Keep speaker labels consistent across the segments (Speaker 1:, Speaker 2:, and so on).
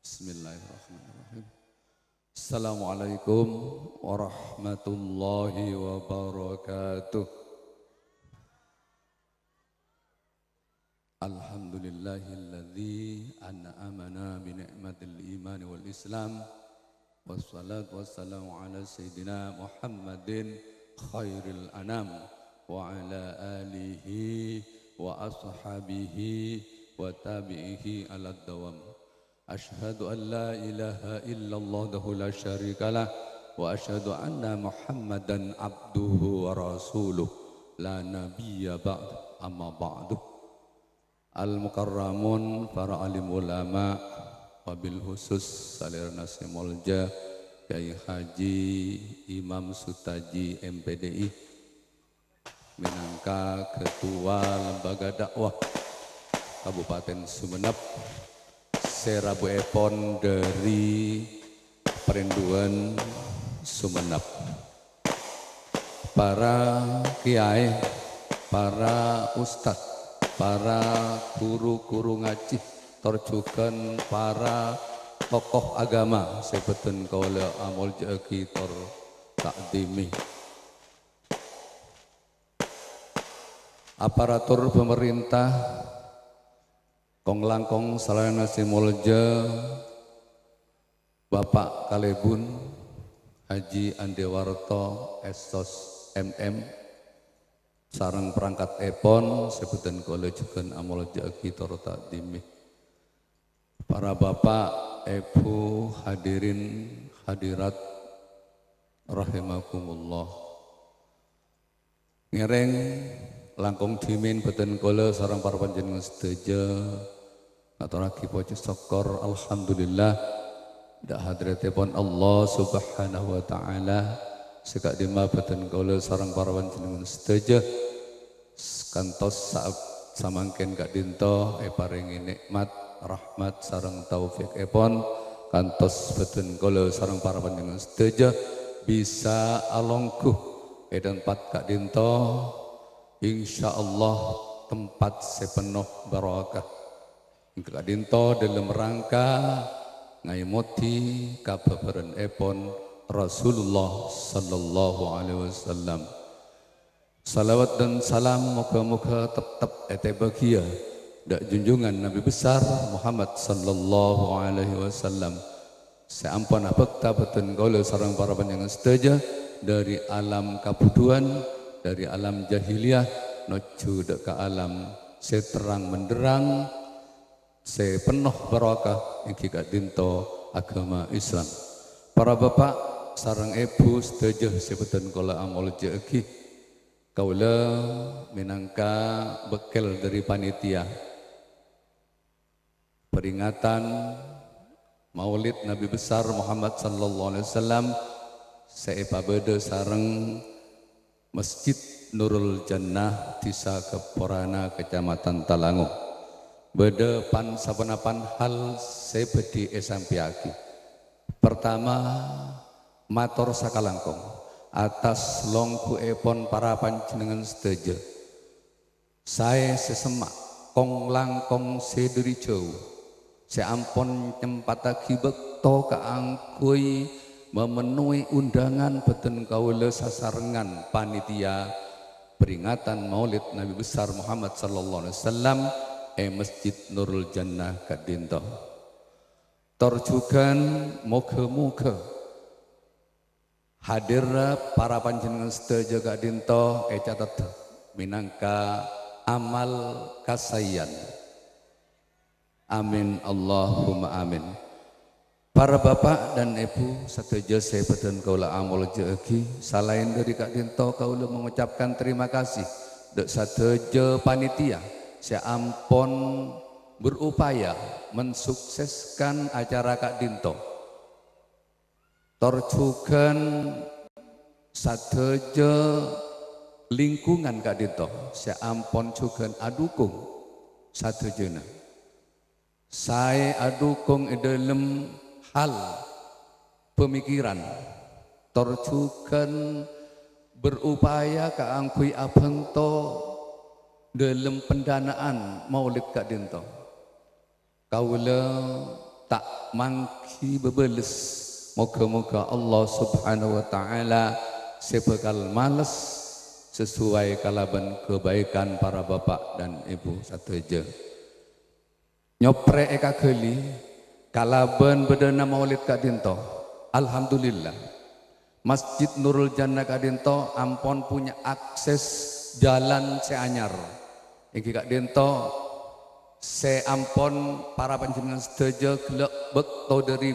Speaker 1: Bismillahirrahmanirrahim. Assalamualaikum warahmatullahi wabarakatuh. Alhamdulillahilladzi an'amana bi ni'matil iman wal islam wassalatu wassalamu ala sayyidina Muhammadin khairil anam wa ala alihi wa ashabihi wa tabi'ihi ala dawam. أشهد أن لا إله إلا الله وحده لا شريك له وأشهد أن محمدا عبده ورسوله لا نبي بعد أما بعد المكرمون para alim ulama wabil khusus salirna Haji Imam Sutaji MPDI Menangka Ketua Lembaga Dakwah Kabupaten Sumeneb saya Rabu Epon dari Perinduan Sumenep. Para kiai, para ustadz, para guru-guru ngaji, terjukan para tokoh agama sebetun kaula amul jagi tor takdimi aparatur pemerintah Kong langkong salana simolja Bapak Kalebun Haji Andewarto Estos MM sarang perangkat epon sebutan kolejukan amol jagi torota dimih para bapak ibu hadirin hadirat rahimakumullah ngereng langkung dimin beten kula sarang para panjenengan sedaya aturaki pojo sokor alhamdulillah dak hadrat pun Allah subhanahu wa taala sekak dima beten kula sarang para panjenengan sedaya kantos saab samangken kak dinto e nikmat rahmat sarang taufik epon kantos beten kula sarang para panjenengan sedaya bisa alongkuh edan pat kak dinto Insya Allah tempat sepenuh barokah. Ingkladinto dalam rangka ngaimoti kababaran epon Rasulullah sallallahu alaihi wasallam. Salawat dan salam muka-muka tetap ete bahagia dak junjungan Nabi besar Muhammad sallallahu alaihi wasallam. Seampun apa kata gaul sarang para panjang setaja dari alam kabuduan dari alam jahiliyah noju ke alam seterang menderang penuh barokah yang kita dinto agama Islam. Para bapak sarang ibu setuju sebutan kola amol jeki kaula minangka bekel dari panitia peringatan Maulid Nabi besar Muhammad sallallahu alaihi wasallam saya pabede sarang Masjid Nurul Jannah Tisa Keporana Kecamatan Talangu, Talango pan sabanapan hal sebedi esampiaki Pertama mator sakalangkong atas longku epon para panjenengan sedeje saya sesemak kong langkong sederi jauh seampon akibat toka angkui memenuhi undangan beten kaula sasarengan panitia peringatan Maulid Nabi besar Muhammad sallallahu alaihi wasallam e Masjid Nurul Jannah kadinto. Terjukan moga-moga hadir para panjenengan sedaya kadinto e catat minangka amal kasayan. Amin Allahumma amin. Para bapak dan ibu, setuju saya betul kaula amul jegi. Selain dari Kak Dinto kaula mengucapkan terima kasih. Dek setuju panitia, saya ampun berupaya mensukseskan acara Kak Dinto. Torjukan setuju lingkungan Kak Dinto, saya ampun juga adukung setuju Saya adukung dalam hal pemikiran torjukan berupaya ke angkui abento dalam pendanaan maulid kak dinto kaula tak mangki bebelis moga-moga Allah subhanahu wa ta'ala sebekal males sesuai kalaban kebaikan para bapak dan ibu satu je. nyopre eka geli kalaban bedana maulid Kak Dinto, alhamdulillah Masjid Nurul Jannah Kak Dinto ampon punya akses jalan seanyar Ini Kak Dinto, seampon para panjenengan sedojo gelap bekto dari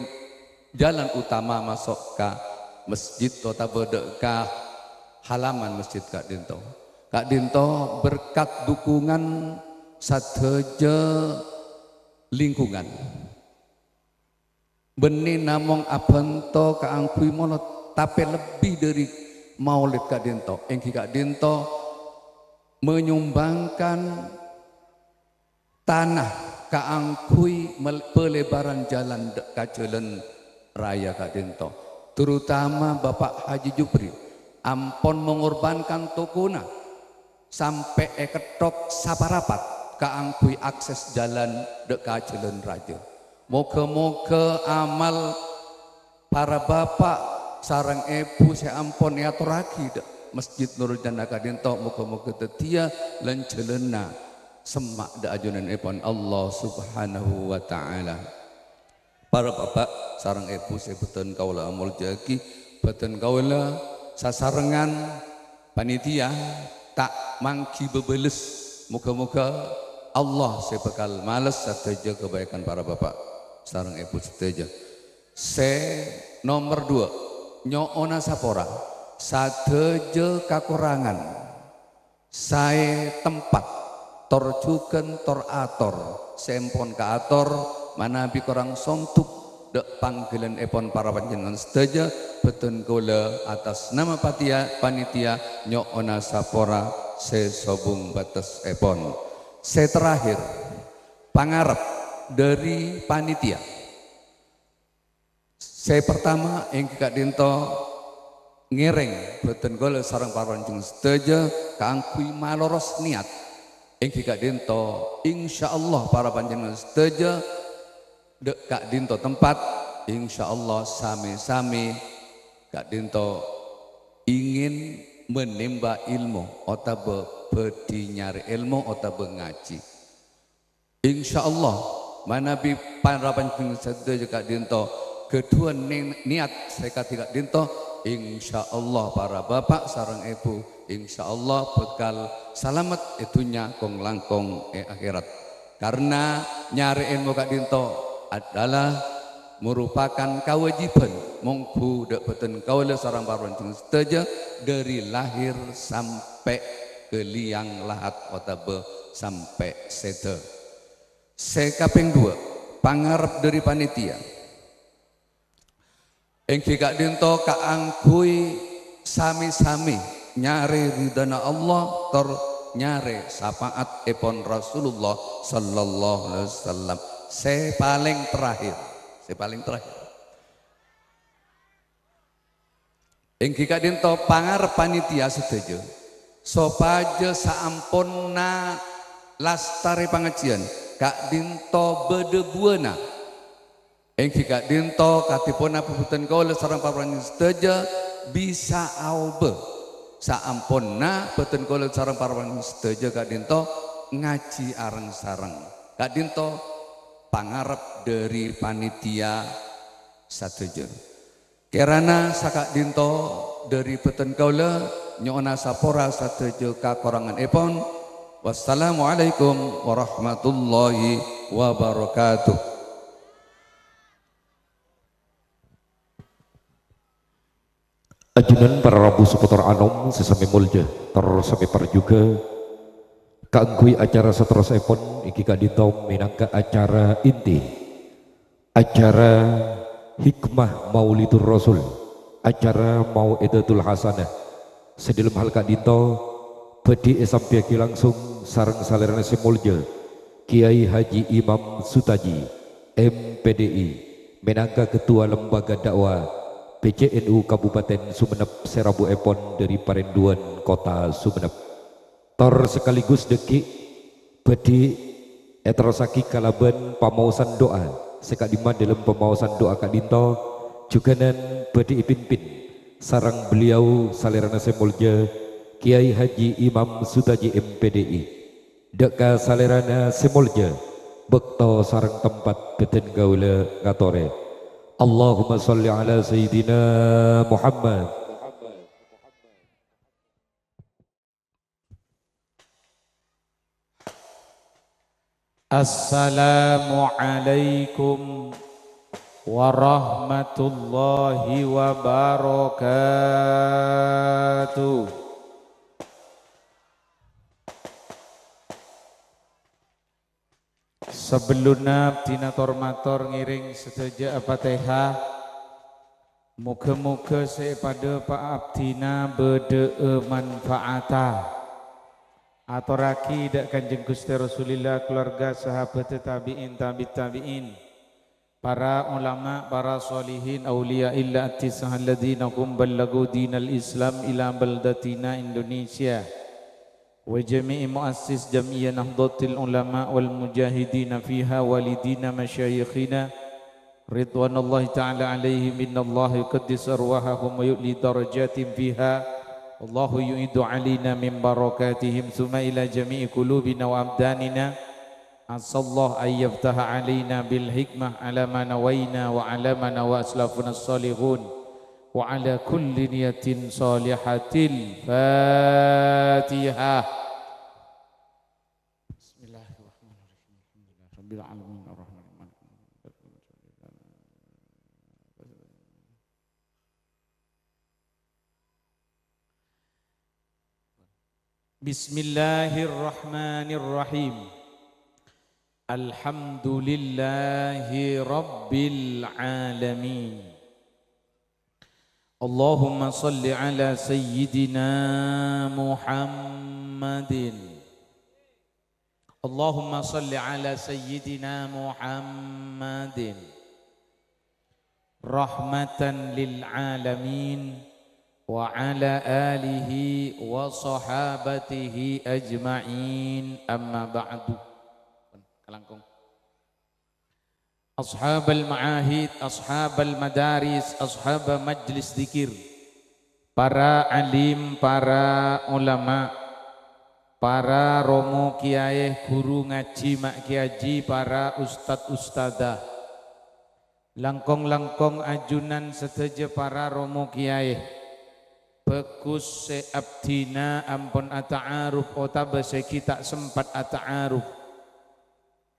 Speaker 1: jalan utama masuk ke masjid kota berdekah halaman masjid Kak Dinto. Kak Dinto berkat dukungan sadeje lingkungan. Beni namong abento kaangkui molot tapi lebih dari maulid Kak Dinto. Engki Kak Dinto menyumbangkan tanah kaangkui pelebaran jalan kacelen raya Kak Dinto. Terutama Bapak Haji Jupri. Ampon mengorbankan tokuna sampai eketok saparapat kaangkui akses jalan dek kacelen raja. Moga-moga amal para bapak sarang ibu seampun ya toraki Masjid Nurul Jannah Kadinto moga-moga tetia lan jelena semak da ajunan Allah Subhanahu wa taala. Para bapak sarang ibu sebeten kaula amul jaki beten kaula sasarengan panitia tak mangki bebelis moga-moga Allah saya bekal males saja kebaikan para bapak sarang ibu Seteja. Se nomor dua, nyoona sapora, sadeje kakurangan, saya tempat, torjukan torator ator, sempon ka ator, manabi korang sontuk, dek panggilan epon para panjenengan seteja, beten kula atas nama patia, panitia, nyoona sapora, se sobung batas epon. saya terakhir, pangarap dari panitia. Saya pertama yang Kak Dinto ngereng beten gole sarang paronjung seteja kangkui maloros niat yang Kak Dinto insya Allah para panjenengan seteja dek Kak Dinto tempat insya Allah sami-sami Kak Dinto ingin menimba ilmu otabe bedi ilmu otabe ngaji insya Allah manabi panrapanjang sedo kak dinto kedua niat saya tidak dinto insya Allah para bapak sarang ibu insya Allah bekal selamat itunya kong langkong e akhirat karena nyari ilmu kak dinto adalah merupakan kewajiban mongku dek beten kaula sarang parwan sedo dari lahir sampai ke liang lahat kota be sampai sedo Sekaping dua, pangarep dari panitia. Engki kak dinto kaangkui sami-sami nyari ridana Allah ter nyare sapaat epon Rasulullah sallallahu alaihi wasallam. Saya paling terakhir, saya paling terakhir. Engki kak dinto pangar panitia setuju. Sopaje saampunna na lastari pengajian Kak Dinto buana. Engki Kak Dinto katipona kau le sarang paparan steja bisa aube. Saamponna kau le sarang paparan steja Kak Dinto ngaci arang sarang. Kak Dinto pangarep dari panitia sateja. Kerana sakak Dinto dari kau le nyona sapora Kak Korangan epon Wassalamualaikum warahmatullahi wabarakatuh.
Speaker 2: Ajunan para Rabu Seputar Anom sesami mulja tersami juga kanggui acara seterusnya pun iki kaditau minangka acara inti acara hikmah maulidur rasul acara mau edatul hasanah sedilem hal kaditau bedi sampai langsung sarang salerana semulja Kiai Haji Imam Sutaji MPDI menangka Ketua Lembaga Dakwah PCNU Kabupaten Sumeneb Serabu Epon dari Parenduan Kota Sumeneb Tor sekaligus deki bedi etrosaki kalaban pemausan doa sekadima dalam pemausan doa kadinto juga nan bedi Ipinpin sarang beliau salerana semulja Kiai Haji Imam Sutaji MPDI deka salerana semolja bekto sarang tempat beten gaula ngatore Allahumma salli ala sayyidina Muhammad
Speaker 3: Assalamualaikum warahmatullahi wabarakatuh Sebelumnya dina tormator ngiring sedeja Fatihah. Muga-muga sepada Pak Abdina bede manfaata. Atoraki dak Kanjeng Gusti Rasulillah keluarga sahabat tabi'in tabi tabi'in. Para ulama, para solihin, awliya illa atisah alladhina kum ballagu dinal islam ila baldatina Indonesia. وجميع مؤسس جمعية نهضة العلماء والمجاهدين فيها والدين مشايخنا رضوان الله تعالى عليهم إن الله يقدس أرواحهم ويؤلي درجات فيها الله يعيد علينا من بركاتهم ثم إلى جميع قلوبنا وأبداننا عسى الله أن يفتح علينا بالحكمة على ما نوينا وعلى ما نوى أسلافنا الصالحون وعلى كل نية صالحة الفاتحة بسم الله الرحمن الرحيم الحمد لله رب العالمين الرحمن الرحيم بسم الله الرحمن الرحيم الحمد لله رب العالمين اللهم صل على سيدنا محمد اللهم صل على سيدنا محمد رحمة للعالمين وعلى آله وصحابته أجمعين أما بعد أصحاب المعاهد أصحاب المدارس أصحاب مجلس ذكر para alim, para ulama, para romo kiai, guru ngaji, mak kiaji, para ustad ustadah, langkong-langkong ajunan seteja para romo kiai, bekus se abdina ampun ata'aruf, otabase kita sempat aruf.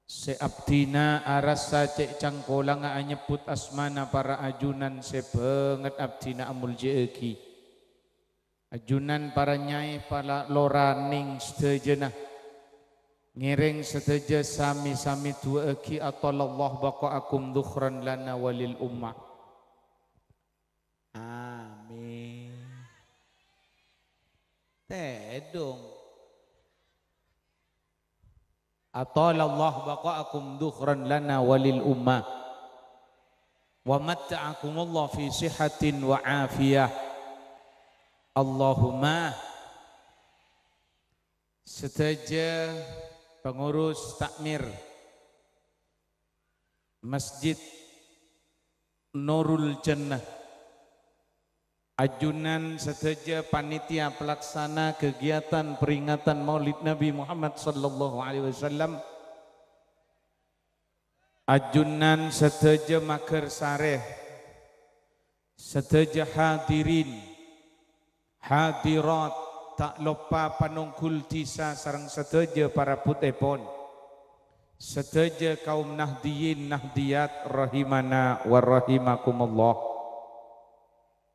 Speaker 3: Seabdina aras sacek cangkola nga nyebut asmana para ajunan sebenget abdina amul jeegi. Ajunan para nyai para loraning setejenah. Ngiring seteja sami-sami tua eki atau bako akum dukhran lana walil umma. Amin. Tedong. Atalallahu baqa'akum dukhran lana walil ummah wa Allah fi sihatin wa afiyah Allahumma setaja pengurus takmir Masjid Nurul Jannah Ajunan seteja panitia pelaksana kegiatan peringatan Maulid Nabi Muhammad sallallahu alaihi wasallam Ajunan seteja makar sareh seteja hadirin hadirat tak lupa panungkul tisa sarang seteja para putepon seteja kaum nahdiyin nahdiyat rahimana wa rahimakumullah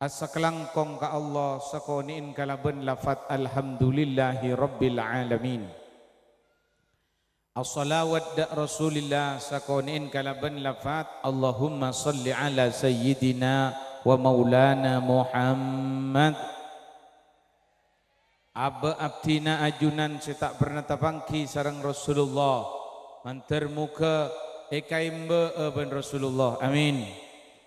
Speaker 3: Asaklangkong ka Allah sakoniin kalaban lafat alhamdulillahi rabbil alamin. as da Rasulillah sakoniin kalaban lafat Allahumma salli ala sayyidina wa maulana Muhammad. Aba abtina ajunan cetak pernah tapangki sarang Rasulullah. Mantar muka aban eh, Rasulullah. Amin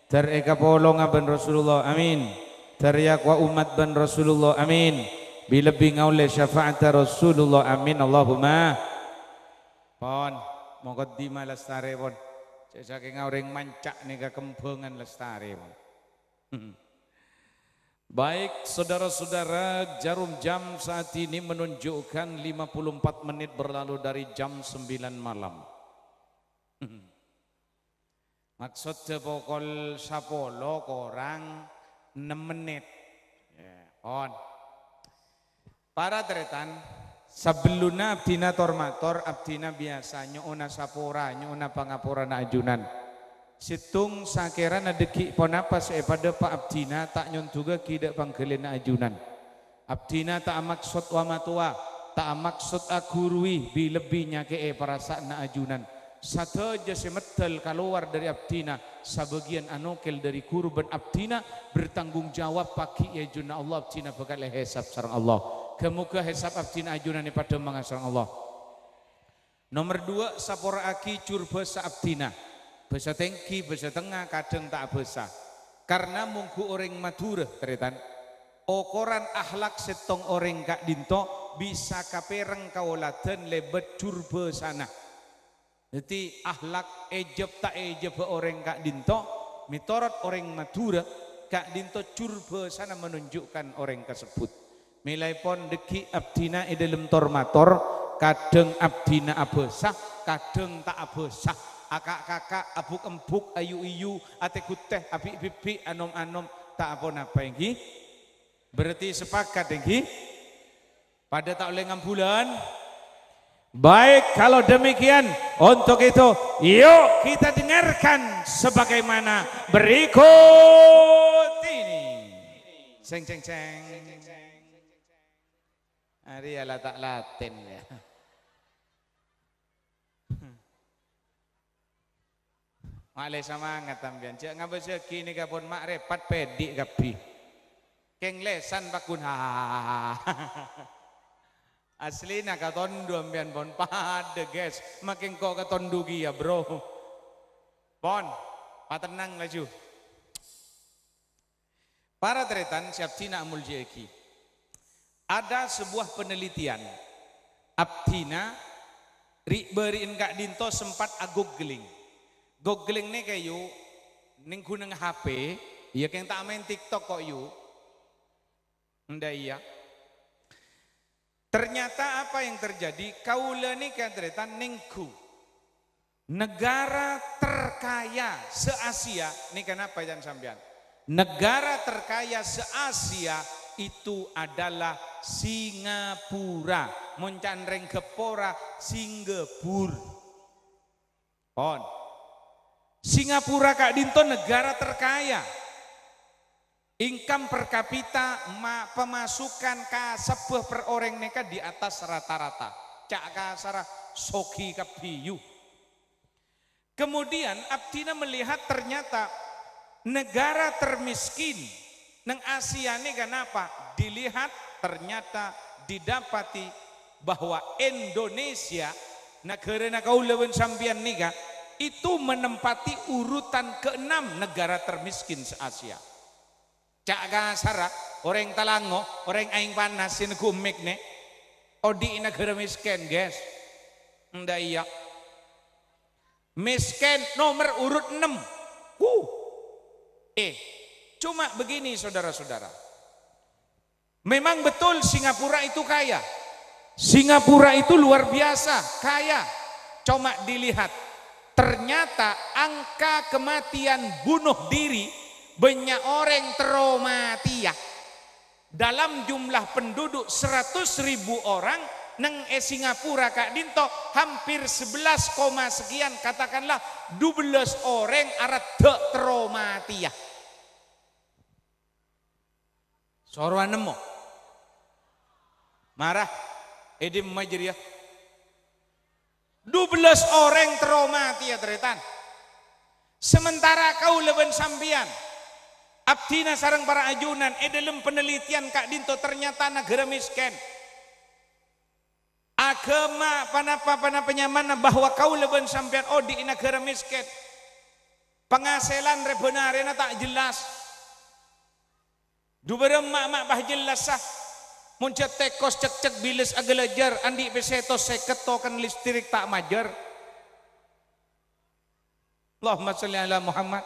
Speaker 3: dar eka nga ban Rasulullah amin dar yakwa umat ban Rasulullah amin bilebi ngaule syafaat Rasulullah amin Allahumma pon mongkot dima lestari pon cek saking ngauring mancak nih kekembangan lestari pon Baik saudara-saudara jarum jam saat ini menunjukkan 54 menit berlalu dari jam 9 malam. Maksud jebokol sapolo korang 6 menit. Yeah. On. Para teretan, sebelumnya abdina tormator, abdina biasa, nyona sapora, nyona pangapura na ajunan. Situng sakera na deki ponapa sepada pak abdina tak nyon juga kidak panggilin na ajunan. Abdina tak maksud wamatua, tak maksud akurui bi lebihnya ke eh, perasaan na ajunan satu aja Sataja kalau keluar dari abtina sebagian anokel dari kurban abtina bertanggung jawab pakai ya juna Allah abdina bakal hesab sarang Allah. Kemuka hesab abtina ajuna ni pada sarang Allah. Nomor dua sapora aki sa abtina Besa tengki, besa tengah, kadang tak besa. Karena mungku orang madura teritan. Okoran ahlak setong orang kak dinto bisa kapereng kaulatan lebet curba sana jadi ahlak ejab tak ejab orang kak dinto, mitorot orang madura, kak dinto curba sana menunjukkan orang tersebut. Milai pon deki abdina idalem tormator, kadeng abdina abesah, kadeng tak abesah. Akak-kakak, abuk empuk, ayu-iyu, atekut teh, abi-bibi, anom-anom, tak apa napa yang Berarti sepakat yang Pada tak oleh ngambulan, Baik, kalau demikian untuk itu yuk kita dengarkan sebagaimana berikut ini. Ceng ceng ceng. Ari ala tak latin ya. Male semangat tambian. Cek ngapa segi kini kapun mak repat pedik kapi. Kenglesan pakun ha. Asli nak dua ambian bon pada guys, makin kau dugi ya bro. Bon, tenang laju. Para teretan siap tina amul jeki. Ada sebuah penelitian. Abtina ri beriin kak dinto sempat agok Gok geling nih kayu ning gunung HP, ya keng tak main TikTok kok yuk Nda iya. Ternyata apa yang terjadi? Kaulani kadretan ningku. Negara terkaya se-Asia, ini kenapa jangan sampean? Negara terkaya se-Asia itu adalah Singapura. Moncanreng kepora Singapur. On. Singapura Kak Dinto negara terkaya. Income per kapita pemasukan ka sebuah per orang neka di atas rata-rata. Cak kasara soki piyu. Kemudian Abdina melihat ternyata negara termiskin neng Asia ini kenapa? Dilihat ternyata didapati bahwa Indonesia negara negara lewen sambian nika itu menempati urutan keenam negara termiskin se Asia cak gasara orang talango orang aing panas sin kumik ne odi gara miskin guys ndak iya miskin nomor urut 6 uh eh cuma begini saudara-saudara memang betul Singapura itu kaya Singapura itu luar biasa kaya cuma dilihat ternyata angka kematian bunuh diri banyak orang traumatia ya. dalam jumlah penduduk 100 ribu orang neng e Singapura kak dinto hampir 11, sekian katakanlah 12 orang arat de traumatia ya. soruan nemo marah edim eh, majeria ya 12 orang traumatia ya, teretan sementara kau leben sambian Abdina sarang para ajunan, edelem penelitian Kak Dinto ternyata negara miskin. Agama panapa panapa nyaman bahwa kau leben sampean oh di negara miskin. Penghasilan rebenarena tak jelas. Dua mak-mak bah jelas sah. Muncet tekos cek-cek bilis agelajar andi peseto seket token listrik tak majer. Allahumma sholli ala Muhammad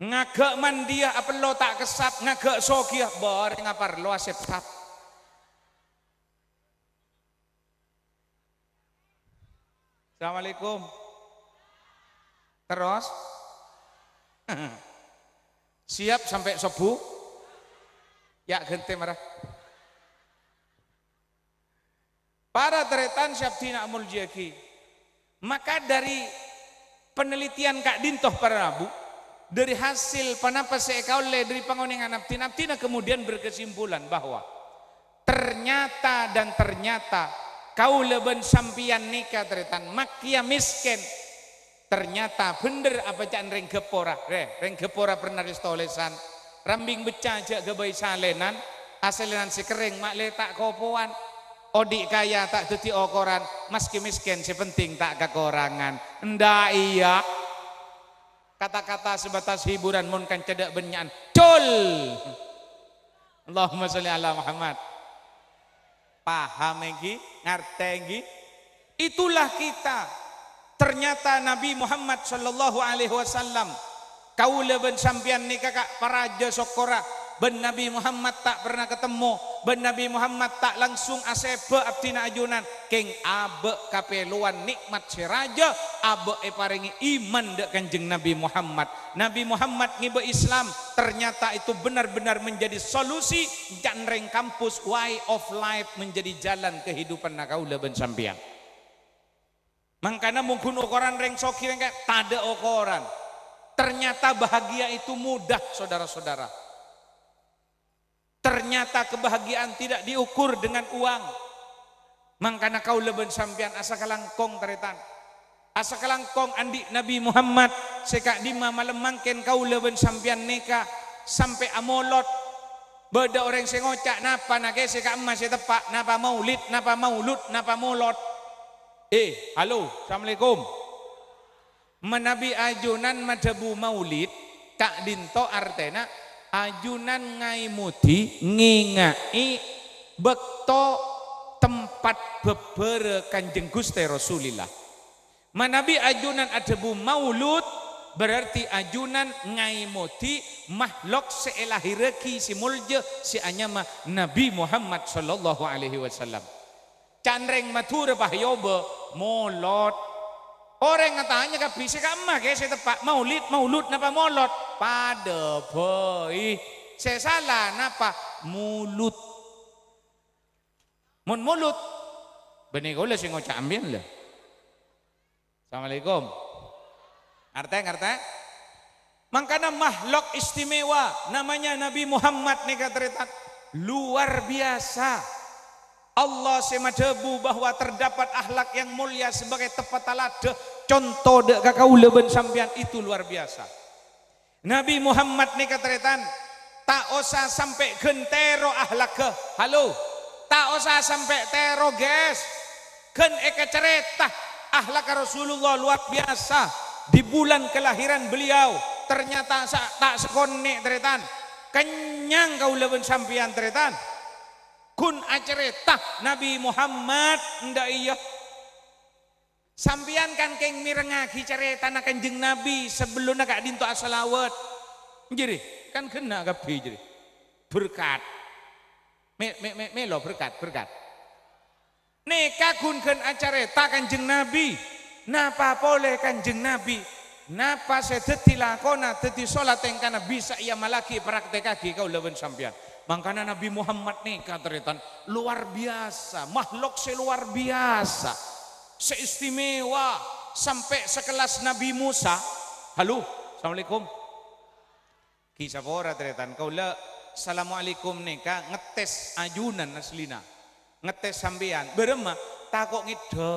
Speaker 3: ngagak mandiah apa lo tak kesat, ngagak sogiah bar ngapar lo asep sap Assalamualaikum terus siap sampai subuh ya gente merah. para teretan siap syabdina muljaki maka dari penelitian Kak Dintoh para Rabu dari hasil kau le dari pangoningan napti-naptina kemudian berkesimpulan bahwa ternyata dan ternyata kau leben sampian nikah teretan makia miskin ternyata bener apa cak reng gepora re eh, reng gepora pernah ristolesan rambing beca aja salenan asalenan si kering mak letak kopoan odik kaya tak tuti okoran meski miskin si penting tak kekurangan ndak iya kata-kata sebatas hiburan mungkin cedak benyaan col Allahumma sholli ala Muhammad paham lagi ngerti lagi itulah kita ternyata Nabi Muhammad sallallahu alaihi wasallam kaula ben sampeyan nikah kak paraja sokora ben Nabi Muhammad tak pernah ketemu ben Nabi Muhammad tak langsung asebe abdina ajunan king abe kapeluan nikmat seraja. abe eparengi iman dek kanjeng Nabi Muhammad Nabi Muhammad ngibe Islam ternyata itu benar-benar menjadi solusi janreng kampus way of life menjadi jalan kehidupan nakaula ben sampian Mangkana mungkin ukuran reng soki reng kayak tada ukuran. Ternyata bahagia itu mudah saudara-saudara. Ternyata kebahagiaan tidak diukur dengan uang. Mangkana kau leben sampean asa kalangkong teretan. Asa kalangkong andi Nabi Muhammad seka dima malam mangken kau leben sampean neka sampai amolot Beda orang sing ngocak napa nake seka emas ya tepak napa maulid napa maulud napa molot. Eh, halo, Assalamualaikum. Menabi ajunan madabu maulid Kak dinto artena ajunan ngaimudi ngingai bekto tempat beber kanjeng Gusti Rasulillah manabi ajunan adebu maulud berarti ajunan ngaimudi makhluk seelahi reki si mulje si anyama Nabi Muhammad sallallahu alaihi wasallam canreng matur bahyobe molot orang bisa kabisi emak ya saya tepak maulid maulud napa molot pada boy saya salah. Napa Mulut. Mun mulut. Benih kula sing ngocak ambien lho. Assalamualaikum. Ngerti, ngerti? Makanya makhluk istimewa namanya Nabi Muhammad nih kata luar biasa. Allah semadebu bahwa terdapat ahlak yang mulia sebagai tepat alade contoh dek kakak uleben sampean itu luar biasa. Nabi Muhammad ni katretan tak usah sampai gentero ahlak ke. Halo. Tak usah sampai tero guys. Gen kan eka cerita ahlak Rasulullah luar biasa di bulan kelahiran beliau ternyata tak sekonek teretan kenyang kau leben sampian teretan kun acerita Nabi Muhammad ndak iya Sampian kan keng mirengaki cerita nak kanjeng Nabi sebelum nak dinto asalawat. Jadi kan kena kapi jadi berkat. Me, me, me, lo berkat berkat. Neka gunkan acara tak kanjeng Nabi. Napa boleh kanjeng Nabi? Napa sedeti lakona teti sholat yang kana bisa ia malaki praktek lagi kau lawan sampian. Makanya Nabi Muhammad neka teretan luar biasa, makhluk seluar biasa seistimewa sampai sekelas Nabi Musa. Halo, Assalamualaikum. Kisah pora teretan kau le. Assalamualaikum neka ngetes ajunan naslina. Ngetes sambian. Berema takok ngide.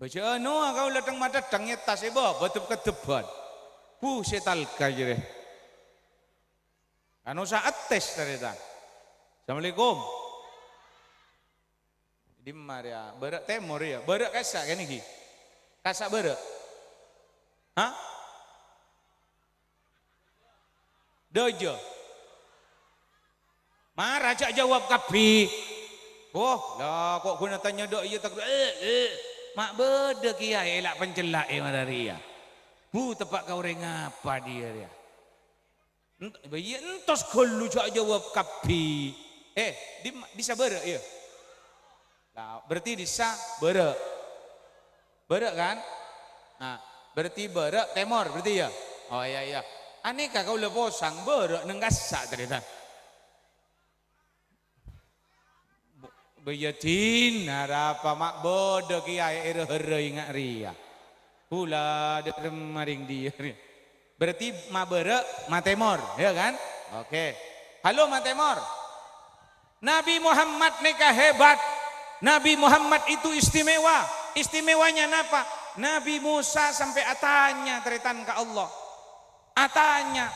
Speaker 3: Baca no anu, kau ledeng mata dengnya tas ibu betul kedeban. Bu setal kajire. Ya, anu saat tes teretan. Assalamualaikum. Di Maria, berak temor ya, berak iya. kasak kan ini? Kasak berak? Hah? Dojo. Marah cak jawab kapi. Oh, lah kok kau tanya dok iya tak eh, eh. Mak beda iya. kia elak pencelak ya madaria. Iya. Bu tempat kau apa dia dia. entos kalu cak jawab kapi. Eh, di, bisa berak ya? Nah, berarti bisa bere. Bere kan? Nah, berarti bere temor berarti ya. Oh iya iya. Aneka kakak udah sang bere nenggasa cerita bejatin harap mak bodoh kiai ere-ere ingat ria. Hula derem maring dia. Berarti ma bere ma temor, ya kan? Oke. Halo ma temor. Nabi Muhammad nikah hebat Nabi Muhammad itu istimewa. Istimewanya napa? Nabi Musa sampai atanya teritan ke Allah. Atanya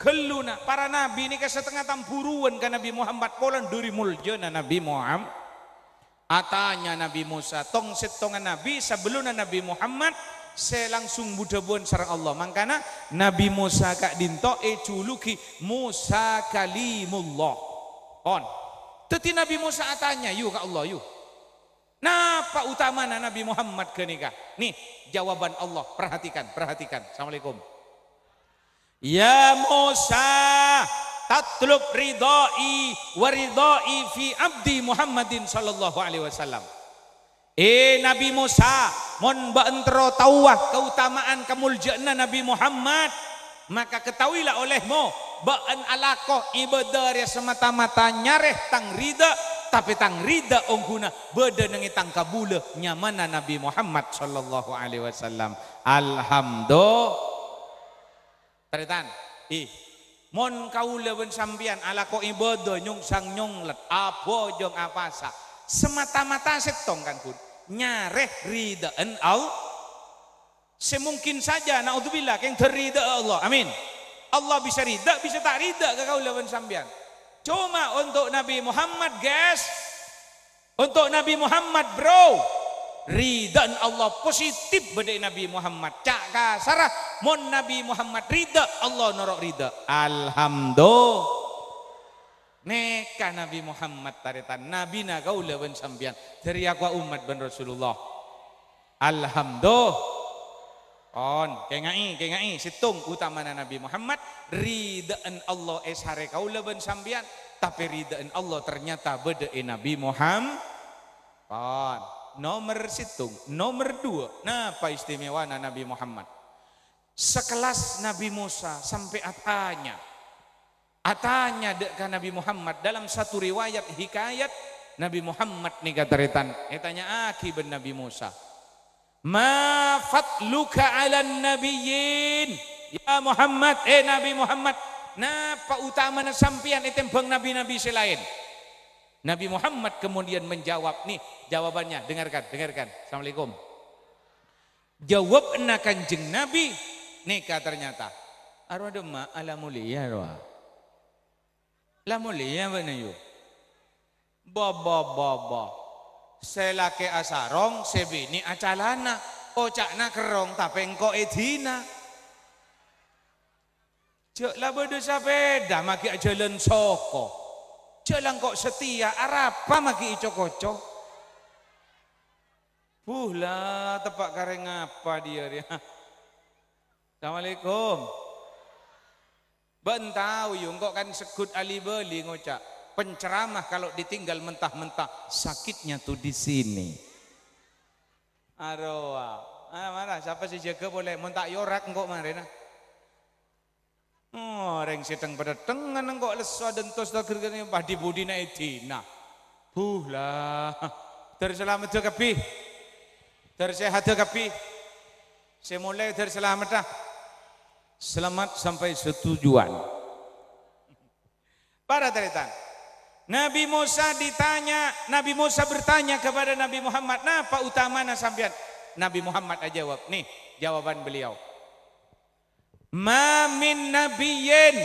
Speaker 3: keluna. para nabi ini ke setengah tamburuan ke Nabi Muhammad polan duri muljana Nabi Muhammad. Atanya Nabi Musa tong setongan Nabi sebelum Nabi Muhammad saya langsung buan sarang Allah. Makanya Nabi Musa kak dinto ejuluki eh, Musa kalimullah. On. Teti Nabi Musa atanya, yuk kak Allah yuk. Napa utama Nabi Muhammad ke Nih jawaban Allah. Perhatikan, perhatikan. Assalamualaikum. Ya Musa tatlub ridai waridai fi abdi Muhammadin sallallahu alaihi wasallam. Eh Nabi Musa, mon baentro tawah keutamaan kemuljaan Nabi Muhammad, maka ketahuilah olehmu baan alakoh ibadah ya semata-mata nyareh tang rida tapi tang rida ongguna beda nengi tang kabule nyamana Nabi Muhammad sallallahu alaihi wasallam alhamdulillah teritan ih mon kau ben sambian ala ko ibodo nyung sang nyong let apo jong apasa semata-mata setong kan nyare nyareh en au semungkin saja naudzubillah yang terida Allah amin Allah bisa rida bisa tak rida ke lawan ben Cuma untuk Nabi Muhammad guys, untuk Nabi Muhammad bro, ridha Allah positif beda Nabi Muhammad. Cak kasarah mon Nabi Muhammad ridha Allah norok ridha. Alhamdulillah. Neka Nabi Muhammad taritan Nabi na kau lawan sambian dari aku umat ben Rasulullah. Alhamdulillah. On, kengai, kengai, situng utamana Nabi Muhammad, ridaan Allah eshare Kau ben sambian, tapi ridaan Allah ternyata beda Nabi Muhammad. On, nomor situng, nomor dua, napa istimewa Nabi Muhammad? Sekelas Nabi Musa sampai atanya, atanya dekat Nabi Muhammad dalam satu riwayat hikayat Nabi Muhammad nih retan. etanya eh, aki ah, ben Nabi Musa Ma fatluka 'alan nabiyyin? Ya Muhammad, eh Nabi Muhammad, napa utamana sampian itembang nabi-nabi selain? Nabi Muhammad kemudian menjawab nih jawabannya dengarkan dengarkan assalamualaikum jawab enak kanjeng Nabi neka ternyata arwadema ala mulia roa la mulia benayu ba ba ba ba selake asarong sebini acalana ocakna kerong tapi engkau edina Cek lah bodoh sepeda maki jalan soko. Cek kok setia arapa maki ico koco. Buh lah tepak kareng apa dia dia. Assalamualaikum. Bentau yung kok kan sekut alibeli ngocak penceramah kalau ditinggal mentah-mentah sakitnya tuh di sini arwah ah mana siapa sih jaga boleh mentak yorak engkau marina Oh, reng siteng pada tengah engkau leso dentos tak gergani bah di budi na edina. Huh lah. Terselamat tu kapi. Tersehat tu kapi. Saya mulai terselamat dah. Selamat sampai setujuan. Para teretan. Nabi Musa ditanya, Nabi Musa bertanya kepada Nabi Muhammad, "Napa utamana sampean?" Nabi Muhammad aja jawab. Nih, jawaban beliau. "Ma min nabiyyin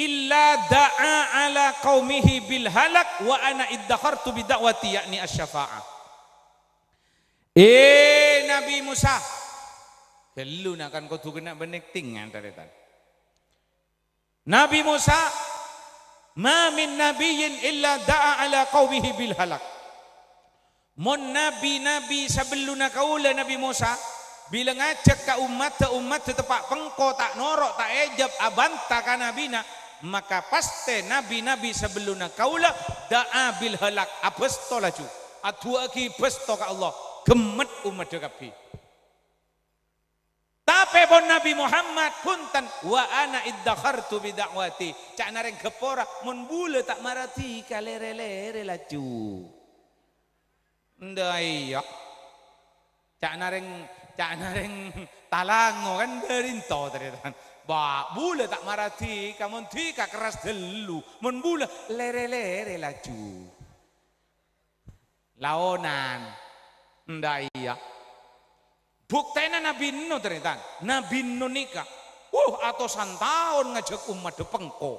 Speaker 3: illa da'a ala qaumihi bil halak wa ana iddakhartu bi da'wati yakni asy-syafa'ah." Eh Nabi Musa, kelun kan? kau kena benek tingan teretan. Nabi Musa Ma min nabiyyin illa da'a ala qawmihi bil halak. Mun nabi-nabi nak kaula Nabi Musa, bila ngajak ke umat ke umat ke tempat pengkau tak norok tak ejab abanta ka nabina maka paste nabi-nabi sebelum nak kaula da'a bil halak apesto laju atua ki pesto ka Allah gemet umat dekapi. Tapi pun Nabi Muhammad punten wa ana iddakhartu bidakwati. Cak nareng gepora mun bule tak marati kalere-lere laju. Ndai ya. Cak nareng cak nareng talango kan berinto teriakan Ba bule tak marati kamu tika keras delu. Mun bule lere-lere laju. Laonan. Ndai ya. Buktena Nabi Nuh ternyata. Nabi Nuh nikah. Uh, atau santaun ngajak umat depengko.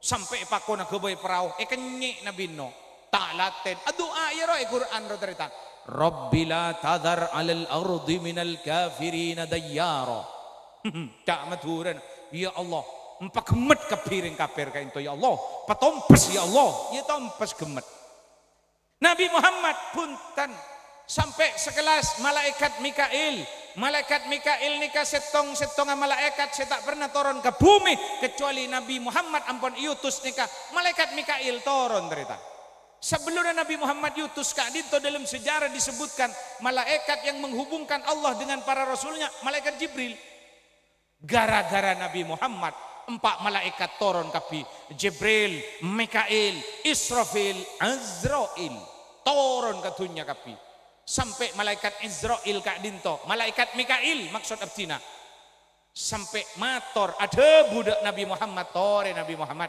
Speaker 3: Sampai pakona gebay e perahu. Eh kenyik Nabi Nuh. Tak laten. Aduh ayro ah, iya eh Quran roh ternyata. Rabbi la tadhar alal ardi minal kafirina dayyara. Tak hmm, maduran. Ya Allah. Empak gemet kepiring kafir kain to ya Allah. Patompes ya Allah. Ya tompes gemet. Nabi Muhammad punten sampai sekelas malaikat Mikail malaikat Mikail nikah setong setongan ah malaikat saya tak pernah turun ke bumi kecuali Nabi Muhammad ampun yutus nikah malaikat Mikail turun cerita Sebelumnya Nabi Muhammad yutus kak Dito dalam sejarah disebutkan malaikat yang menghubungkan Allah dengan para rasulnya malaikat Jibril gara-gara Nabi Muhammad empat malaikat turun kapi Jibril, Mikail, Israfil, Azrail toron katunya kapi sampai malaikat Izrail kak dinto, malaikat Mikail maksud artinya sampai mator ada budak Nabi Muhammad tore Nabi Muhammad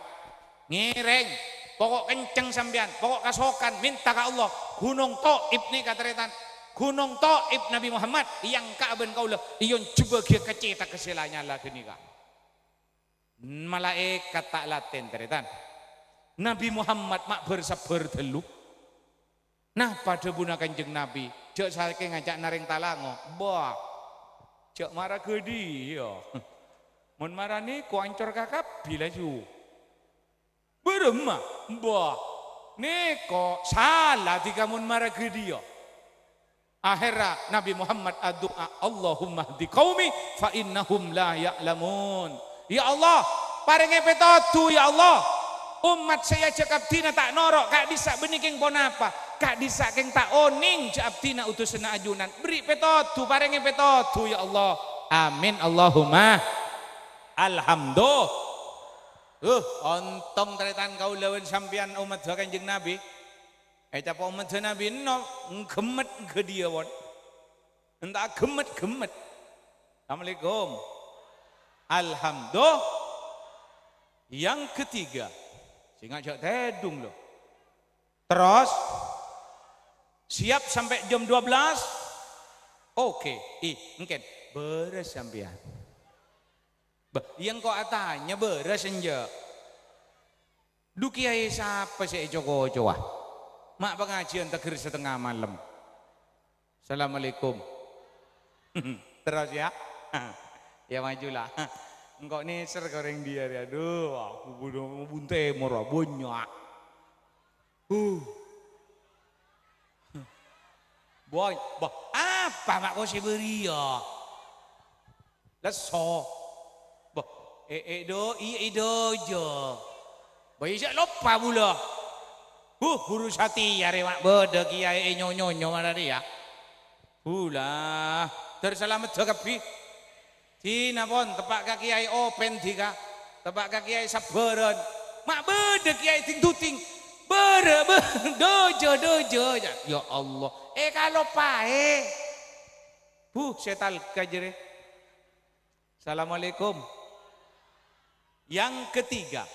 Speaker 3: ngireng pokok kenceng sampean, pokok kasokan minta ke Allah gunung to ibni kateretan gunung to ib Nabi Muhammad yang kaben kau lah ion cuba dia kecita kesilanya lah kini malaikat tak laten teretan Nabi Muhammad mak bersabar teluk Nah pada buna kanjeng Nabi, jok saking ngajak naring talango, bah, jok marah gede yo. marah marani ku ancor kakap bila ju. boh, bah, neko salah tiga mun marah gede yo. Akhirnya Nabi Muhammad adu'a Allahumma di kaumi fa innahum la ya'lamun. Ya Allah, paringi petotu ya Allah. Umat saya cekap dina tak norok kak bisa benikin pon apa kak oning, taoning abdina utusan ajunan beri petotu paringi petotu ya Allah amin Allahumma alhamdulillah uh ontong teretan kau lawan sampean umat kanjeng Nabi eh pa umat Nabi no gemet ke dia won entah gemet gemet Assalamualaikum Alhamdulillah yang ketiga sehingga cak tedung loh terus Siap sampai jam 12? Oke, okay. ih, mungkin beres sampean. Yang kok tanya beres aja. duki ayah siapa sih Joko Jawa? Mak pengajian teger setengah malam. Assalamualaikum. Terus ya. ya majulah. Engkau ser goreng dia ya. Aduh, aku bunuh bunte murah bonyak. Uh, Boy, boh, apa mak kau seberia? Ya? Leso. Boh, eh eh do, i eh do jo. Boy saya lupa pula. Huh, hurus hati ya remak bodoh kiai eh nyonyo nyonyo mana ya. dia? Hula, terselamat jagapi. Tina pon tepak kaki ay open tiga, tepak kaki ay sabaran. Mak bodoh kiai ting tuting, ber ber dojo dojo ya. Ya Allah, Eh kalau pahe, Bu, setal kajere. Assalamualaikum. Yang ketiga,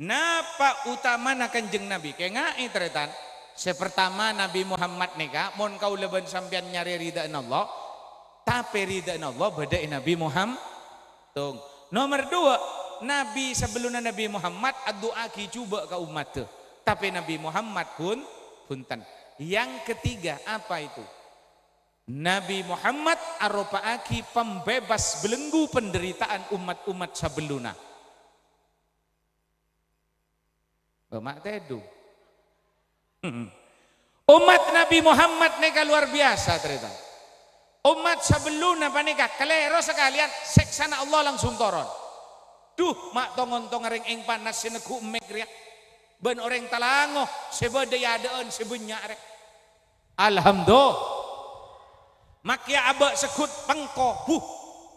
Speaker 3: napa utama nakan jeng Nabi? Kenga teretan. Sepertama Nabi Muhammad nega. mon kau leban sampian nyari ridha Allah, tapi ridha Allah beda Nabi Muhammad. Tung. Nomor dua, Nabi sebelum Nabi Muhammad doa ki cuba ke umat tapi Nabi Muhammad pun punten yang ketiga apa itu? Nabi Muhammad Aropaaki pembebas belenggu penderitaan umat-umat sebeluna. Bemak tedu. Umat Nabi Muhammad neka luar biasa cerita. Umat sebeluna panika kelero sekalian seksana Allah langsung toron. Duh mak tongon tongering ing panas sineku mek ben orang talango sebedaya deun sebenya arek alhamdulillah makia aba sekut pengko huh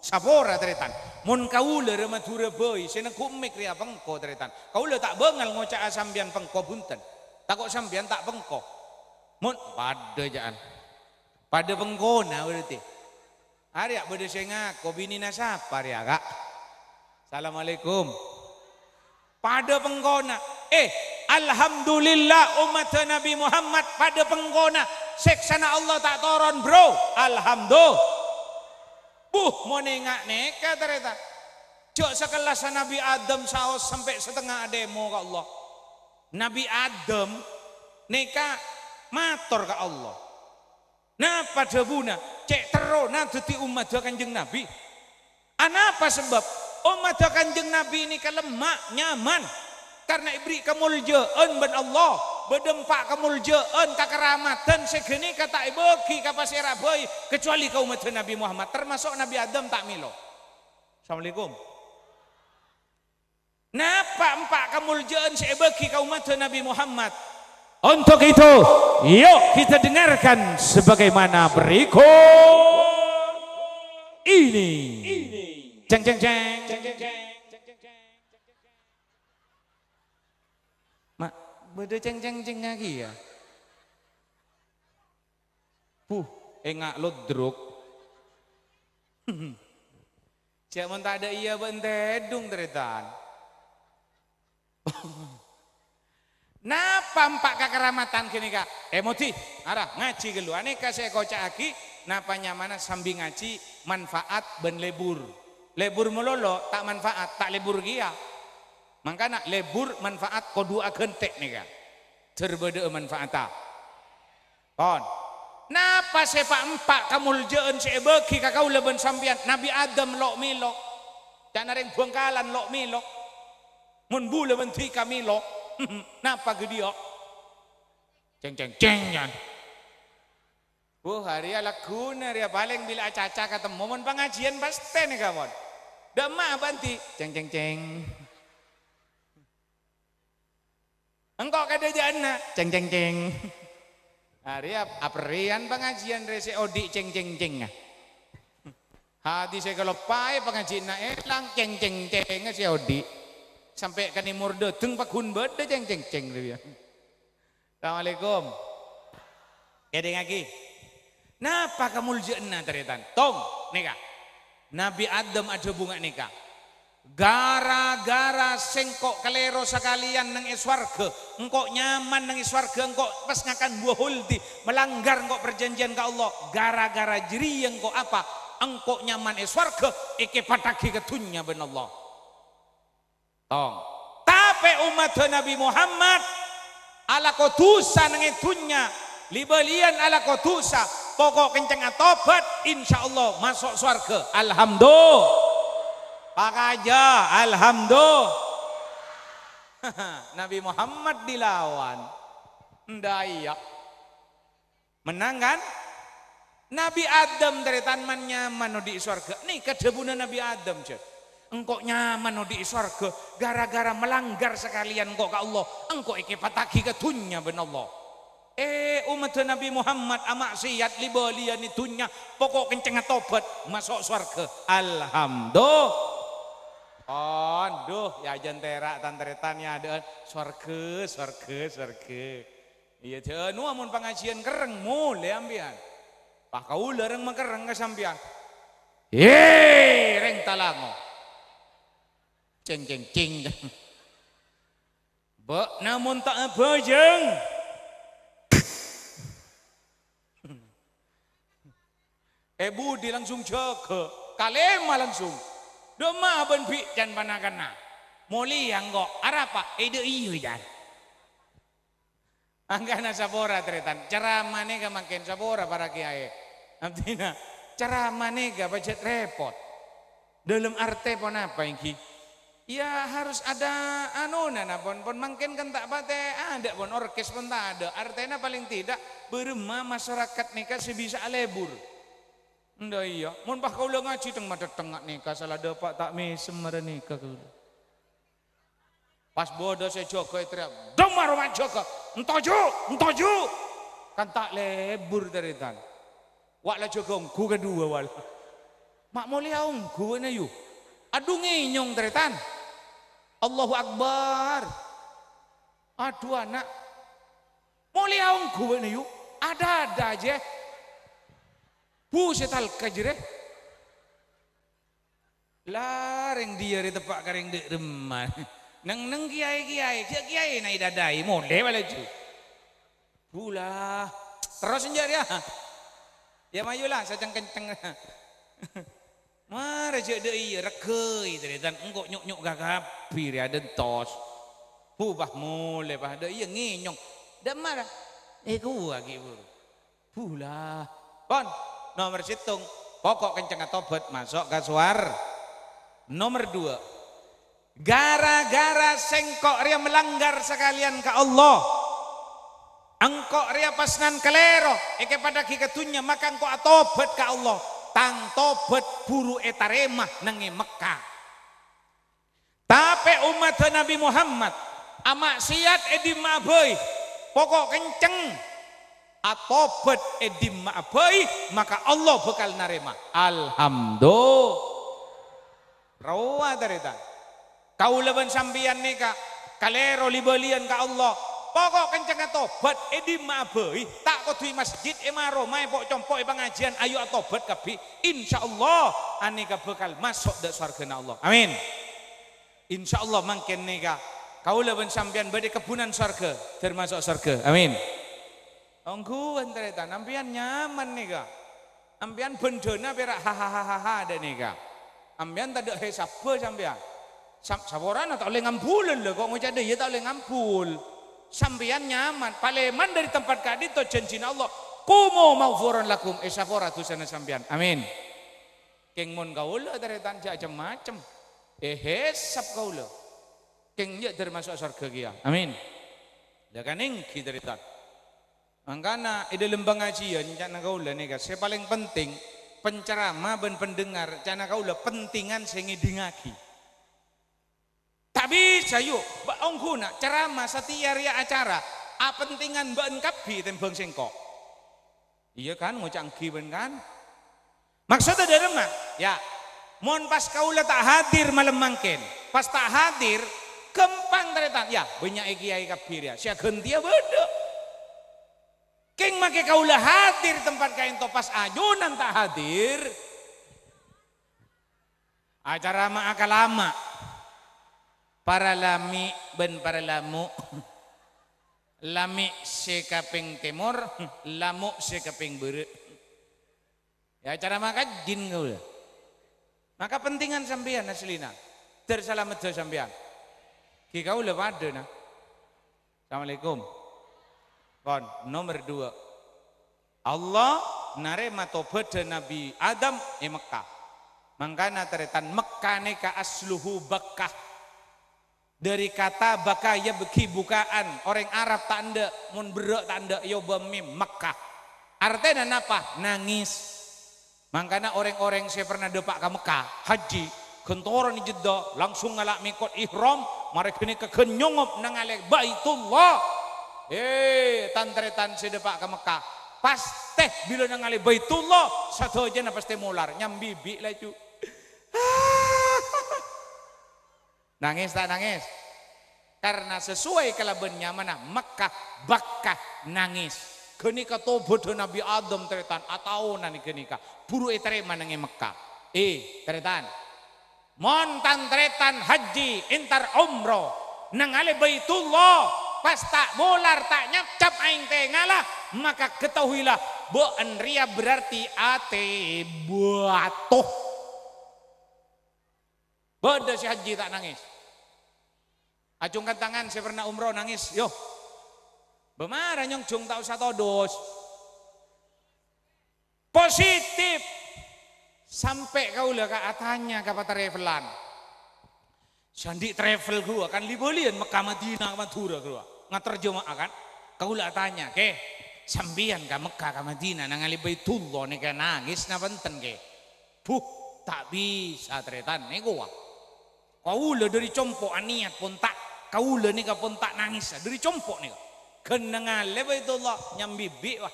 Speaker 3: sabora teretan mun kaula rematura boy sena kumik ria pengko teretan kaula tak bengal ngoca sambian pengko Tak takok sambian tak pengko mun pada jaan pada na berarti Arya berde sengak, kau bini nasab, Arya kak. Assalamualaikum pada penggona eh alhamdulillah umat Nabi Muhammad pada penggona seksana Allah tak toron bro alhamdulillah buh mau nengak neka ternyata jok sekelas Nabi Adam saus sampai setengah demo ke Allah Nabi Adam neka mator ke Allah nah pada buna cek terona duti umat jeng Nabi anapa sebab umat kanjeng Nabi ini kelemak nyaman karena ibri kemuljaeun ben Allah bedempak kemuljaeun kakeramatan segini kata ibeuki ka pasira beui kecuali ka umat Nabi Muhammad termasuk Nabi Adam tak milo Assalamualaikum Napa empat kemuljaeun sebeuki ka umat Nabi Muhammad untuk itu, yuk kita dengarkan sebagaimana berikut ini. ini ceng ceng ceng Mak, beda ceng ceng ceng lagi ya. Puh, engak lo druk. Cak mon tak ada iya bentedung teretan. Napa empat kekeramatan kini kak? Emosi, arah ngaji keluar. Aneka saya kocak aki, napa nyamana sambil ngaji manfaat ben lebur lebur melolo tak manfaat tak lebur maka makanya lebur manfaat kau dua gentek nih kan terbeda tak, pon napa sepak empat kamu lejaan sebeki kakau leben sambian Nabi Adam lok milok dan nareng bengkalan lok milok mun bu leben tika milok napa gedio ceng ceng ceng yan Wah, hari ala guna, hari paling bila caca ketemu, mun pengajian pasti nih kamu. Dama banti, ceng ceng ceng. Engkau kada jana, ceng ceng ceng. Arya aperian pengajian rese odik ceng ceng ceng. Hati saya kalau pai pengajian na elang ceng ceng ceng si odi. Sampai kani murdo teng hun beda ceng ceng ceng dia. Assalamualaikum. Kedeng lagi. Napa kamu jana teretan? Tong, nikah. Nabi Adam ada bunga nikah. Gara-gara sengkok kelero sekalian neng iswarga, engkau nyaman neng iswarga, engkau pas ngakan buah huldi, melanggar engkau perjanjian ke Allah. Gara-gara jeri engkau apa? Engkau nyaman iswarga, iki pataki ketunya ben Allah. Tong. Tapi umat Nabi Muhammad ala kotusa neng itunya, libelian ala kotusa, pokok kenceng tobat insya Allah masuk suarga alhamdulillah pak aja alhamdulillah Nabi Muhammad dilawan iya menang kan Nabi Adam dari tanamannya nyaman di suarga nih kedebunan Nabi Adam cek engkau nyaman di surga gara-gara melanggar sekalian engkau ke Allah engkau iki patagi dunia benar Allah Eh umat Nabi Muhammad amak ah, sihat amaksiat lian nitunya pokok kenceng ah, tobat masuk surga. Alhamdulillah. Oh, duh, ya jan terak ya ada surga, surga, surga. Iya tuh, nu amun pengajian kereng mulai ambian. Pak kau larang makereng ke sambian.
Speaker 2: Ye,
Speaker 3: reng talango. Ceng ceng ceng. Bek namun tak apa jeng. Eh budi langsung jaga. Kalema langsung. Doma ben pi dan panakana. Moli yang kok arapa ide iyo jan. Anggana sabora tretan. Cara gak makin sabora para kiai. Amtina. Cara gak budget repot. Dalam arte pon apa yang ki? Ya harus ada anu nana pon pon makin kan tak bate ada pon orkes pun tak ada. Artena paling tidak berma masyarakat nikah sebisa lebur. Nda iya, mun pah kaula ngaji teng madeteng nikah salah dapat tak mesem nikah kaula. Pas bodoh saya Joko teriak, "Demar wan Joko, entoju, entoju." Kan tak lebur dari tan. Wak la Joko ku kedua kan wal. Mak muli aung ya ku ini yu. Aduh nginyong dari tan. Allahu Akbar. Aduh anak. Muli aung ya ku ini yu. Ada-ada aja. Buset al kajre. Lareng dia di tempat kareng dek remah. Neng neng kiai kiai, kiai kiai nai dadai, mode balik tu. Pula terus senjar ya. Ya mayulah sajang kenceng. Mara je dek iya rekei dari dan engkok nyuk nyuk gagapi ya dentos. Pubah mulai bah dek iya nginyong. Dak marah. Eh ku lagi buru. Pula. Bon, Nomor situng pokok kenceng tobat masuk ke suar. Nomor dua gara-gara sengkok ria melanggar sekalian ke Allah. Engkok ria pasnan kelero eke pada kikatunya maka engkau atobat ke Allah. Tang tobat buru etaremah nengi Mekah. Tapi umat Nabi Muhammad amak siat edi maboy pokok kenceng atobat edim ma'abai maka Allah bekal narema alhamdulillah rawa tarita kaulaban sambian nika kalero libelian ka Allah pokok kenceng tobat edim ma'abai tak kodui masjid emaro mai pok compok pengajian ayo atobat kabi insyaallah aneka bekal masuk dak surga Allah amin insyaallah mangken Kau lawan sambian bade kebunan surga termasuk surga amin Ongguan cerita, nampian nyaman nih kak. Ampian bendona perak hahaha ada nih kak. Ampian tak ada hesapa sampian. Saborana atau oleh ngambulan loh, kok ngucap ya tak oleh ngambul. Sampian nyaman, paleman dari tempat kadi to janji Allah. Kumo maufuran lakum esapora eh, tu sana sampian. Amin. Keng mon kaula ternyata macam-macam, Eh hesap kaula. Keng ya termasuk surga kia. Amin. Lah kaning kita Angkana dalam pengajian ya, cana kaula nih guys. paling penting penceramah dan pendengar cana kaula pentingan sing ngidingaki. tapi sayu yuk, ongkuna ceramah setiap ria acara, a pentingan ban kabi tembang singko? Iya kan, ngocangki ben kan? Maksudnya dari mah, ya, mohon pas kaula tak hadir malam mangkin, pas tak hadir kempang teretan, ya banyak kiai kabir ya, saya ganti ya bodoh. King make kaulah hadir tempat kain topas ayunan tak hadir. Acara ma lama. Para lami ben para lamu. Lami sekaping timur, lamu sekaping bere. Ya acara maka jin kaulah. Maka pentingan sampean aslina. Tersalamet sampean. Ki kaulah pada nah. Assalamualaikum. Kon nomor dua. Allah narema tobede Nabi Adam di Mekah. Mangkana teretan Mekah neka asluhu bekah Dari kata bakah ya beki bukaan. Orang Arab tanda mun tak tanda yo ya bemim Mekah. Artinya apa Nangis. Mangkana orang-orang saya pernah depak ke Mekah, haji, kentoran di Jeddah, langsung ngalak mikot ihram, mereka ini kekenyongop nangalek baitullah. Eh, tantretan sedepak ke Mekah. Pas bila bila ngali Baitullah satu aja na pasti mular bi lah cu. nangis tak nangis? Karena sesuai kelabennya mana Mekah bakah nangis. Kenika bodoh Nabi Adam tretan atau nani kenika buru e terima nangi e Mekah. Eh tretan. montan tretan haji intar umroh nangali Baitullah pas tak molar tak nyap aing tengalah maka ketahuilah Bo Enria berarti ate batuh Bodoh si haji tak nangis. Acungkan tangan, saya pernah umroh nangis. Yo, bemarah nyong jung tak usah todos. Positif. Sampai kau lah katanya kapata terevelan Sandi travel gua kan libolian Mekah Madinah Madura gua. Ngaterjemah kan. lah tanya, ke sambian ke Mekah ke Madinah nang ali Baitullah nih kan nangis na penten ke. Buh, tak bisa tretan nih gua. lah dari compo ah, niat pun tak kaula nih ka pun tak nangis ah, dari compo nih. Kenang ali Baitullah nyambi bi wah.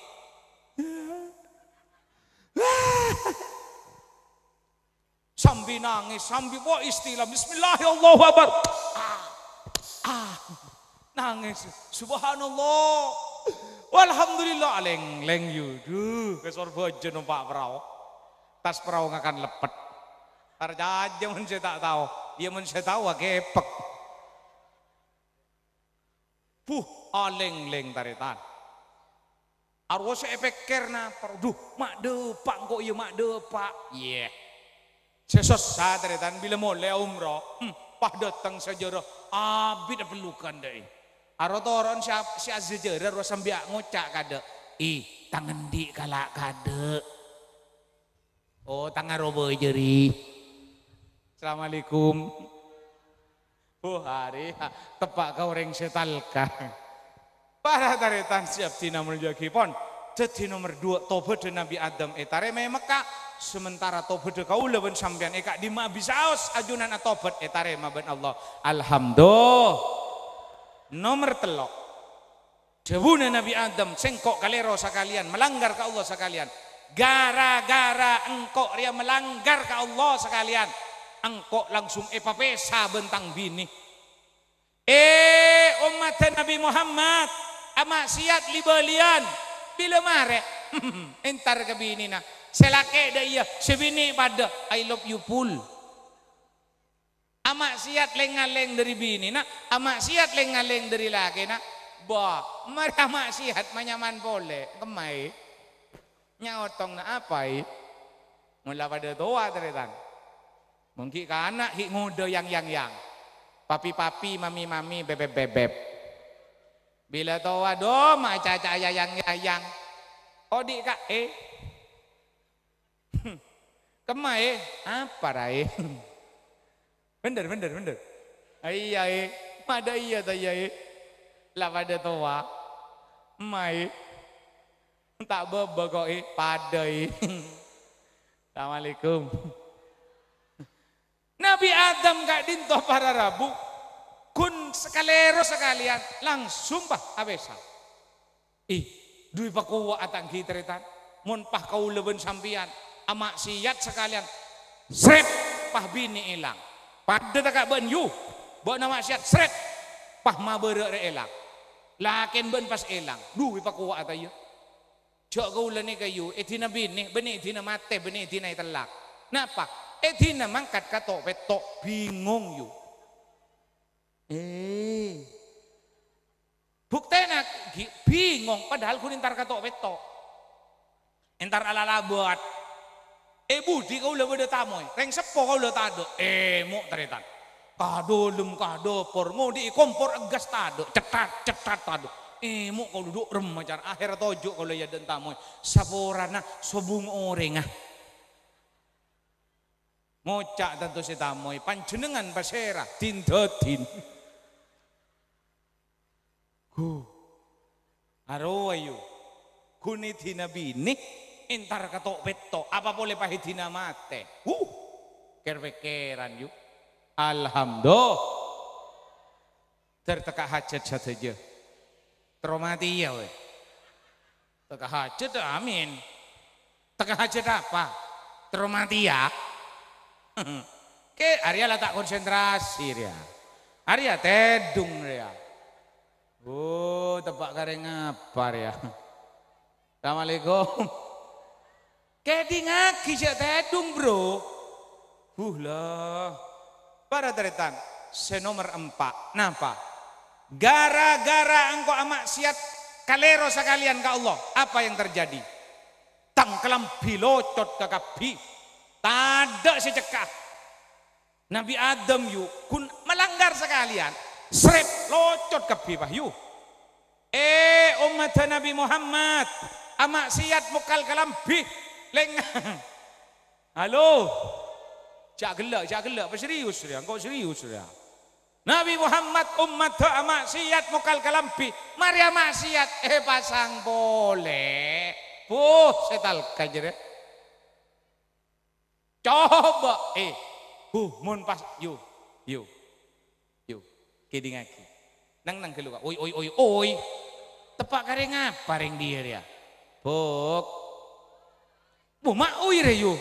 Speaker 3: Sambil nangis, sambil bawa istilah Bismillahirrahmanirrahim. Ah, ah, nangis. Subhanallah. Walhamdulillah leng leng yudu kesor bojo numpak perahu. Tas perahu akan lepet. Tarja aja men saya tak tahu. Dia men saya tahu gepek. Puh, aleng ah, leng taritan. Arwah saya efek kerna perduh mak depak, pak kok ya mak depak. pak. Yeah. Sesesat retan bila le umroh, hmm, pah datang sejarah abid pelukan deh. Arotoron siap si azizjarah rasa sambil ngocak kade Ih tangan di kalak kade Oh tangan robo jeri. Assalamualaikum. Oh hari tepak kau ring setalka. Para taretan siap tina jagi pon. Jadi nomor dua, de Nabi Adam etare eh, me Mekah. Sementara de kau lewen sampean eka eh, di ma bisaos ajunan atobet etare eh, maban Allah. Alhamdulillah. Nomor telok. Jebune Nabi Adam Sengkok kalero sekalian melanggar ke Allah sekalian. Gara-gara engkau ria melanggar ke Allah sekalian. Engkau langsung pesa bentang bini. Eh umat Nabi Muhammad amak siat libalian Bila marek. Entar ke bini nak. Selake dah iya. Sebini pada. I love you pull Amak siat lengaleng dari bini nak. Amak siat lengaleng dari laki nak. Bah. Mari amak siat menyaman boleh. Kemai. Nyaotong nak apa i? Mula pada tua teretan. Mungkin kanak hik ngude yang yang yang. Papi-papi, mami-mami, bebek-bebek. Bila tawa do ma caca yang yang, Odi oh, kak eh. Hmm, Kemai eh. apa rai? Eh? Bener bener bener. Ah, iya eh. Mada iya iya eh. Lah pada tua, Mai. Eh. Tak beba kok eh. Pada eh. Assalamualaikum. Nabi Adam kak dinto para rabu sekalero sekalian langsung bah abesa. Ih, duwi pakuwa atang hitretan. Mun pah kau leben sambian amak siat sekalian. Srep pah bini elang Pada takak ben yu, buat nama siat srep pah mabere elang, ilang. Lakin ben pas ilang, duwi pakuwa atayu Cok kau leni kayu, etina eh bini, bini etina mate, bini etina telak, Napa? Etina eh mangkat katok petok bingung yuk Eh. Buktena bingung padahal kau ntar kata wetok. Entar ala-ala buat. Eh budi kau udah udah tamu, eh. reng sepo kau udah tado. Eh mau teretan. Kado lum kado por di kompor gas tado, cetat cetat tado. Eh mau kau duduk rem macar, akhir tojo kau lihat jadi tamu. Eh. Saporana ah. sobung orengah. Mocak tentu si tamu, eh. panjenengan pasera, tindatin. Huh, Kuni dina bini. entar ketok peto apa boleh pahit dina mate Huh. kerwekeran yuk alhamdulillah terteka hajat saja teromati ya we teka hajat amin teka hajat apa teromati ya ke Arya lah tak konsentrasi ya Arya tedung ya Bu, oh, tepak kareng ngapar ya. Assalamualaikum. Kedi ngaki sik tedung bro. lah. Para se nomor empat. Napa? Gara-gara engkau amak siat kalero sekalian ke Allah. Apa yang terjadi? Tangkelam bilocot ke kabi. Tadak secekah. Nabi Adam yuk kun melanggar sekalian locot ke bawah yuk. Eh umat Nabi Muhammad, amak siat mukal kalam bih leng. Halo. Cak gelak, cak gelak, serius dia, engkau serius dia. Nabi Muhammad umat amak siat mukal kalam bih. Mari siat eh pasang boleh. Buh setal kajer. Ya. Coba eh Buh mun pas yuk, yuk kidingaki nang nang keluar oi oi oi oi tepak kareng apa ring dia ya bok bu mak oi reyu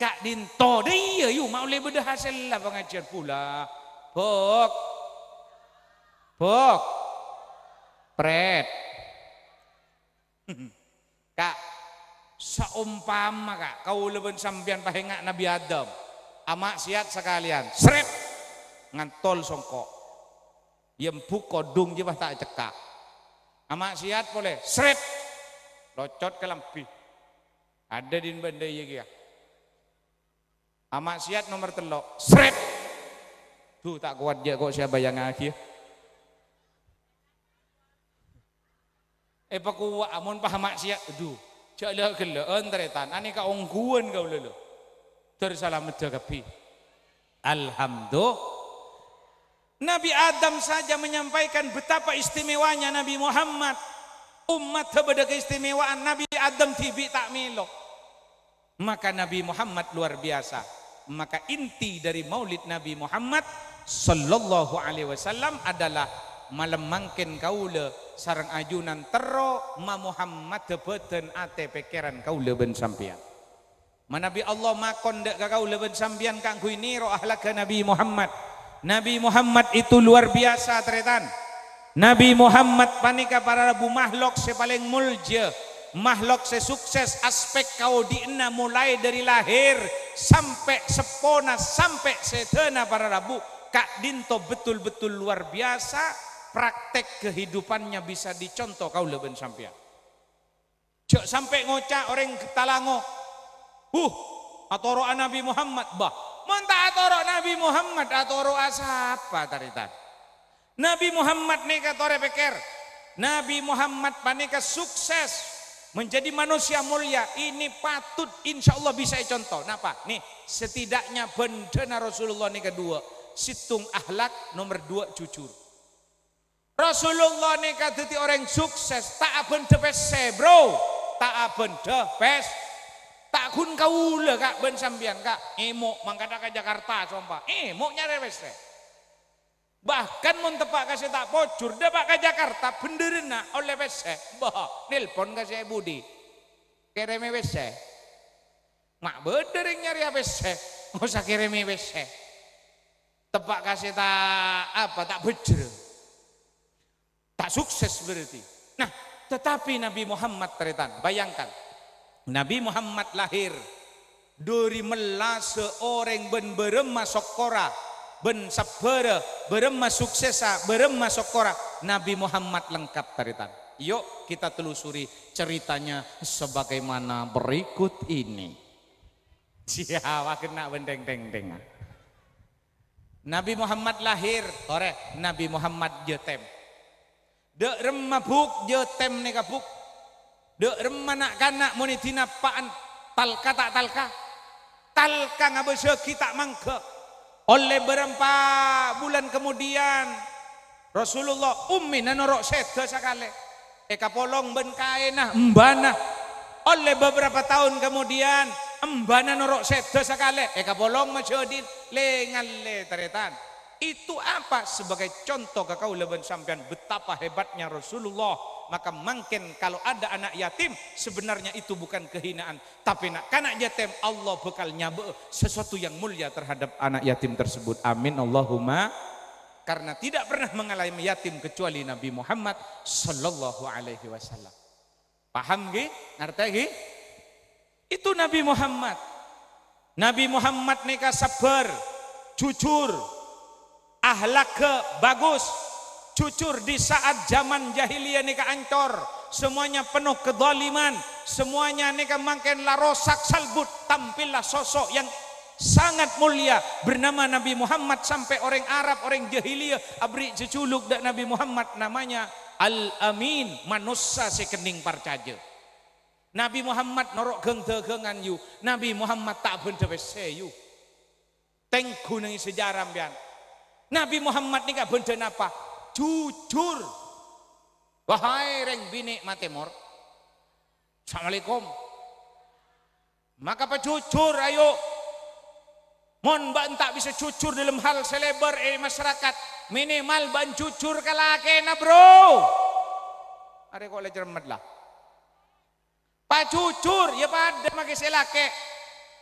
Speaker 3: kak dinto dia yu mak oleh beda hasil lah pengajian pula bok bok pret kak seumpama kak kau leben sambian pahengak Nabi Adam amak siat sekalian seret ngantol songkok yempuk ya kodung je tak cekak amat nah, sihat boleh seret locot ke lampi ada di benda ye kia amat sihat nomor telok seret tu tak kuat dia kok siapa yang akhir ya. eh pakuwa amun paham maksiat aduh Jala entretan, entretan ani ka ungguan kau lulu. Tersalam medagapi. Alhamdulillah. Nabi Adam saja menyampaikan betapa istimewanya Nabi Muhammad. Umat kepada keistimewaan Nabi Adam tibi tak milo. Maka Nabi Muhammad luar biasa. Maka inti dari maulid Nabi Muhammad sallallahu alaihi wasallam adalah malam mangkin kaula sarang ajunan tero ma Muhammad beten ate pikiran kaula ben sampian. Manabi Allah makon dek kaula ben sampian kanggu ini roh ahlak Nabi Muhammad Nabi Muhammad itu luar biasa teretan. Nabi Muhammad panika para rabu makhluk sepaling mulje, Makhluk sesukses aspek kau diena mulai dari lahir sampai sepona sampai setena para rabu. Kak Dinto betul-betul luar biasa praktek kehidupannya bisa dicontoh kau leben sampia. Cek sampai ngocak orang ketalango. Huh, roh Nabi Muhammad bah Mentah atoro Nabi Muhammad atoro asapa taritan. Nabi Muhammad nih tore peker. Nabi Muhammad panika sukses menjadi manusia mulia ini patut insya Allah bisa contoh. Napa? Nih setidaknya benda Rasulullah nika kedua situng ahlak nomor dua jujur. Rasulullah nika kadeti orang sukses tak benda pes eh, bro tak benda pes kak kun kau le kak ben sambian kak emo mangkata ke Jakarta sompa emo nyari wes teh bahkan mau tepak kasih tak pocur depak ke Jakarta nak oleh wes teh bah nelpon kasih Budi kirim wes teh mak benderin nyari ya wes teh nggak usah kirim wes teh tepak kasih tak apa tak bejer tak sukses berarti nah tetapi Nabi Muhammad teritan bayangkan Nabi Muhammad lahir dari melase orang ben berem masuk kora ben sabere berem masuk sesa berem masuk kora Nabi Muhammad lengkap cerita. yuk kita telusuri ceritanya sebagaimana berikut ini siapa kena bendeng deng deng Nabi Muhammad lahir ore Nabi Muhammad jetem dek remabuk jetem nekabuk Dek remanak kanak muni tinapaan talka tak talka. Talka ngabeso kita mangke. Oleh berempa bulan kemudian Rasulullah ummi nanorok seda sakale. Eka polong ben kaenah embana. Oleh beberapa tahun kemudian embana norok seda sakale. Eka polong masyudin lengan le teretan. Itu apa sebagai contoh kau leban sampean betapa hebatnya Rasulullah. Maka mungkin kalau ada anak yatim sebenarnya itu bukan kehinaan. Tapi nak kanak yatim Allah bekal nyabe sesuatu yang mulia terhadap anak yatim tersebut. Amin Allahumma karena tidak pernah mengalami yatim kecuali Nabi Muhammad sallallahu alaihi wasallam. Paham ki Ngerti Itu Nabi Muhammad. Nabi Muhammad nikah sabar, jujur, ahlak ke bagus cucur di saat zaman jahiliyah nikah ancor semuanya penuh kedoliman semuanya nikah makin larosak salbut tampillah sosok yang sangat mulia bernama Nabi Muhammad sampai orang Arab orang jahiliyah abri ceculuk dak Nabi Muhammad namanya Al Amin manusia sekening parcaje Nabi Muhammad norok geng tegengan yu Nabi Muhammad tak benda seyu tengku nengi sejarah bian Nabi Muhammad nika benda apa, Jujur. Wahai reng bini matemor. Assalamualaikum. Maka apa jujur ayo. Mon tak bisa jujur dalam hal selebar eh, masyarakat. Minimal ban jujur kena bro. Ada kok lecer lah. Pak jujur ya pada makai selake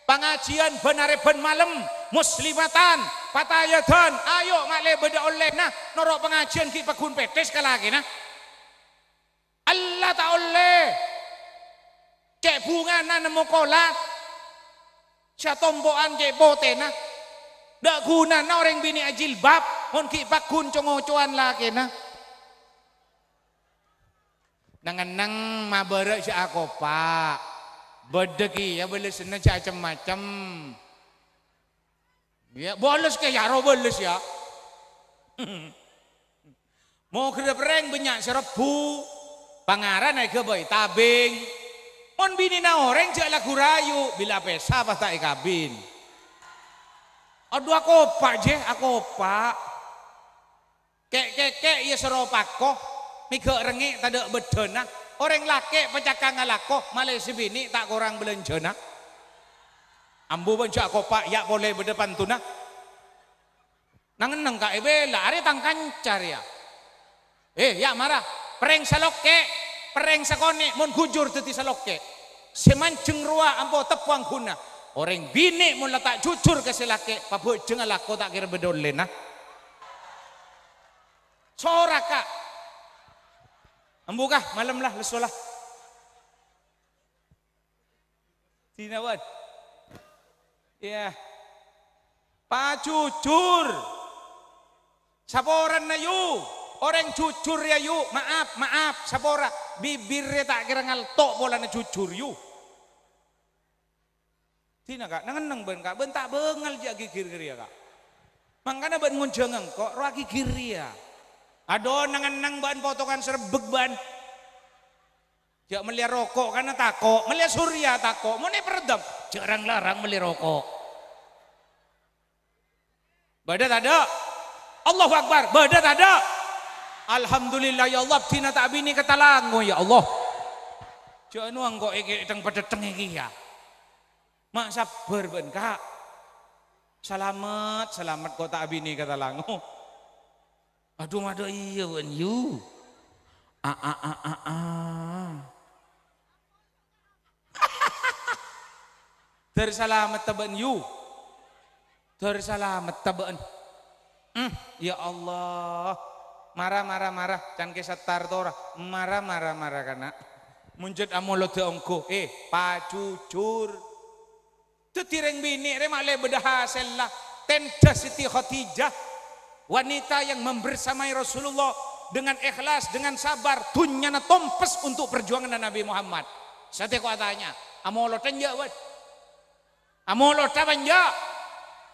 Speaker 3: pengajian benar ben malam muslimatan patayadan ayo ngale beda oleh nah norok pengajian ki pegun kala lagi nah Allah tak oleh cek bunga na nemu kolat sia tombokan cek bote nah dak guna na orang bini ajil bab on ki pegun congocoan lagi nah nang mabarak si akopak ya boleh belesna macam-macam. Ya, boleh ke ya, boleh ya. Mau kerja pereng banyak serebu. Pangaran naik kebaik boy tabing. Mon bini na orang cek lagu rayu. Bila pesa apa tak ikabin. Aduh aku apa je, aku apa Kek kek kek ya seropak kok. Mika rengi tak ada bedenak. Ah orang laki pecakang ngalako malah sebini tak kurang belanjana ambu pencak kopak ya boleh berdepan tuna nangeneng kak eh, bela hari tangkan cari ya eh ya marah pereng saloke pereng sakone mon gujur teti saloke semancing rua ambo tepuang guna orang bini mun letak jujur ke laki pabuk jengalako tak kira bedolena soraka Ambu kah? Malam lah, lesu lah. buat. Ya. Pak jujur. Saporan na yu. Orang jujur ya yu. Maaf, maaf. Sapora. Bibirnya tak kira Tok bola na jujur yu. Tina kak, nangeneng ben kak. Ben tak bengal ja kiri kiri ya kak. Mangkana ben ngunjeng kok. ragi kiri ya. Aduh nangan-nang bahan potongan serbek bahan. Jak melihat rokok karena takok, melihat surya takok, mau peredam, jarang larang melihat rokok. Badat ada, Allahu Akbar, badat ada. Alhamdulillah ya Allah, tina tak bini ketalangu ya Allah. Jangan anu uang kok iki teng pedeteng iki ya. Mak sabar Selamat, selamat kota abini kata langu aduh mado iya wen you a a a a a dari salamat taban you dari salamat taban mm, ya Allah marah marah marah kan ke setar tora marah marah marah karena muncul amolo ongko eh pacucur Tutireng bini remak le bedah lah. Tenta Siti Khadijah wanita yang membersamai Rasulullah dengan ikhlas, dengan sabar, tunyana tompes untuk perjuangan Nabi Muhammad. Saya kau tanya, amolo tanja ya, wat, amolo tabanja, ya.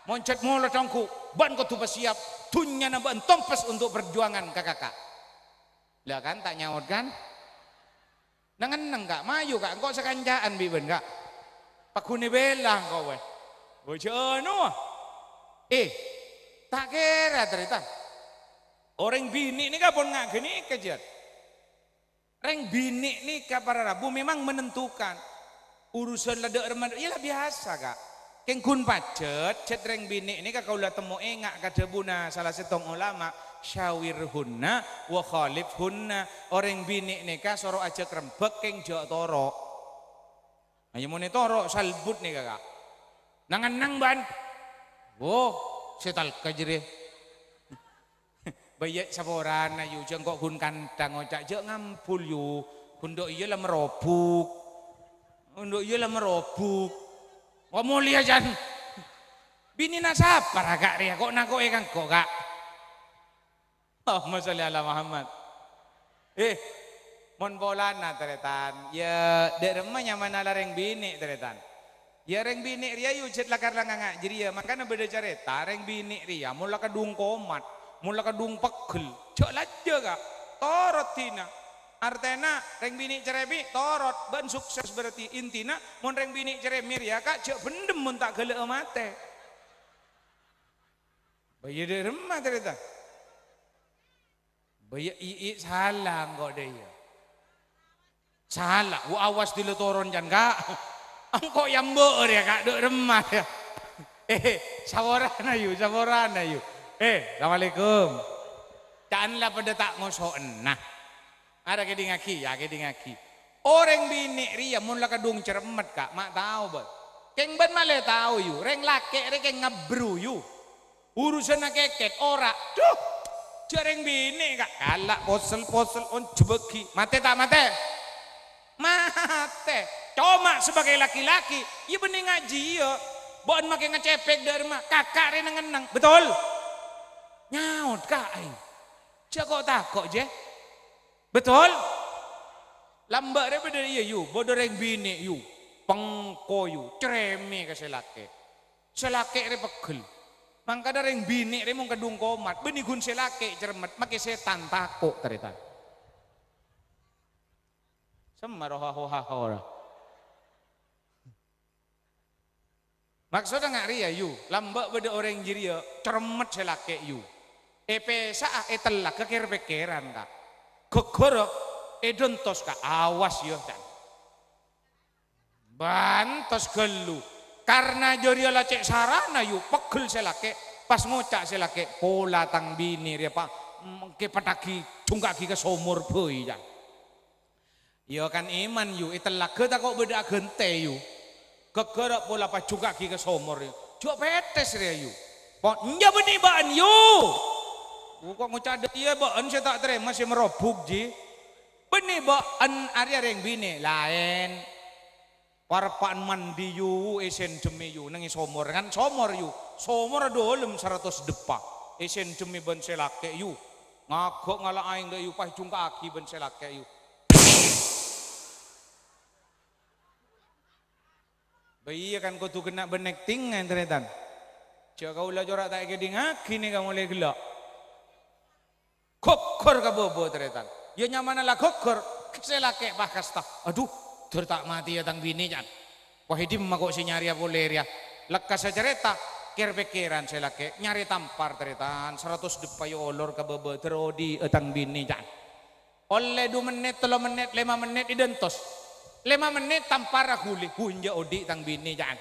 Speaker 3: moncet molo tangku, ban kau tuh siap, tunyana ban tompes untuk perjuangan kakak. Lah kan tak nyawat kan? Nangan nang mayu maju kak, engkau sekanjaan biben kak. Pakune belang kau weh. Bojano. Eh, Tak kira cerita. Orang oh, bini ini nggak ini kejar orang bini ini para rabu memang menentukan urusan lada remaja iyalah biasa kak. Kengkun pacet, cet reng bini ini kak kau enggak engak buna salah setong ulama syawir hunna wa khalif hunna orang oh, bini nikah soro aja kerembek keng jok toro. Ayo nah, ya muni toro salbut nih kak Nangan nang ban. Wow, oh setal kajere bayi saboran ayu jeng kok hun kandang ojak oh, ngam ngampul yu hundok iya lah merobuk iya lah merobuk ngomong lihat jan bini sabar agak ria kok nako ikan kok kak oh masalah ala Muhammad eh mon bolana teretan ya dek remah nyaman bini teretan Ya reng bini ria laka lakar nggak, jadi ya makanya beda cerita reng bini ria ke dung komat mulai ke dung pekel cok laja Torotina, torot tina artena reng bini cerebi torot ban sukses berarti intina mon reng bini ceremir ya kak cok bendem mun tak gele emate bayi de remah cerita bayi ii salah kok deh ya salah wa awas diletoron jangan kak engkau yang beur ya kak duk remah ya eh, eh saworan ayu saworan ayu eh assalamualaikum janganlah pada tak ngosok enak. ada ke dingaki ya ke dingaki orang bini ria mun lah kedung cermat kak mak tahu bet keng ben male tahu yu reng laki reng keng ngebru yu urusan keket ora tuh jareng bini kak kalak posel posel on cebeki, mate tak mate mate Coma sebagai laki-laki, ya bening ngaji ya. Bukan makin ngecepek dari mah, kakak rena ngenang, betul? Nyaut kak Cak kok takok je. Betul? Lambak rena beda iya yu, bodoh reng bini yu. Pengko yu, cereme ke selake. Selake rena pegel. ada reng bini rena mung kedung komat, Bini gun selake cermat, makai setan takok cerita. Semar Maksudnya nggak ria yu, lambak beda orang jiri ya, cermet selake yu. Epe eh, etelah eh, etelak kekir pikiran tak, kegorok edontos eh, ka awas yo ban Bantos gelu, karena jori ala cek sarana yu, pegel selake, pas ngocak selake, pola tang bini ya pak, mm, ke petaki cungkaki ke somor boy ya. Yo kan iman yu, etelah kita kok beda gente yu kegerak pula pacuka ki somor ya jua petes ria yu pot nya beni ban yu oh, kok ngucada iya baan saya tak terima saya merobuk ji beni baan area yang bini lain warpaan mandi yu esen demi yu nengi somor kan somor yu somor dolem seratus depa esen demi ben selake yu ngagok ngalah aing yu pah jungka aki ben selake yu Oh iya kan kutu kena benek tinggal kan, ternyata. Jika kau lah jorak tak ngaki kini kamu boleh gelak. Kokor ke bobo ternyata. Ya nyaman lah kokor. Saya kek bah tak Aduh, tak mati ya tang bini jan. Wah ini kok si nyari apa ya. Lekas saja reta. Kir pikiran saya kek nyari tampar ternyata. Seratus depayo olor ke bobo terodi etang eh, bini jan. Oleh dua menit, telah menit, lima menit identos lima menit tanpa guli hunja odik tang bini jangan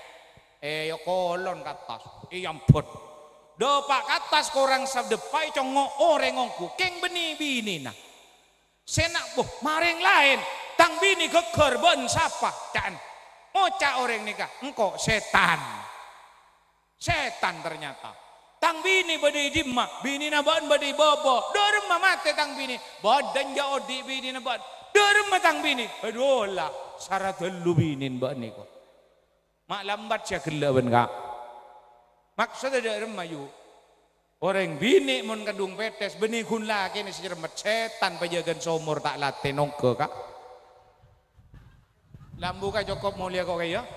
Speaker 3: eh ya kolon katas iyam eh, do dopa katas korang sabdepai congo orengongku keng beni bini nah senak boh maring lain tang bini ke korban sapa jangan ngoca orang nikah engko setan setan ternyata tang bini bade dimma bini naban bade bobo derma mate tang bini badan jauh odik bini naban derma tang bini aduh lah saradul lubinin mbak niko mak lambat ya gelawan kak sudah ada remayu orang bini mun kedung petes benih kun lagi ini sejeremet setan pajagan somor tak latih nongke kak lambu kak cukup mulia kok kaya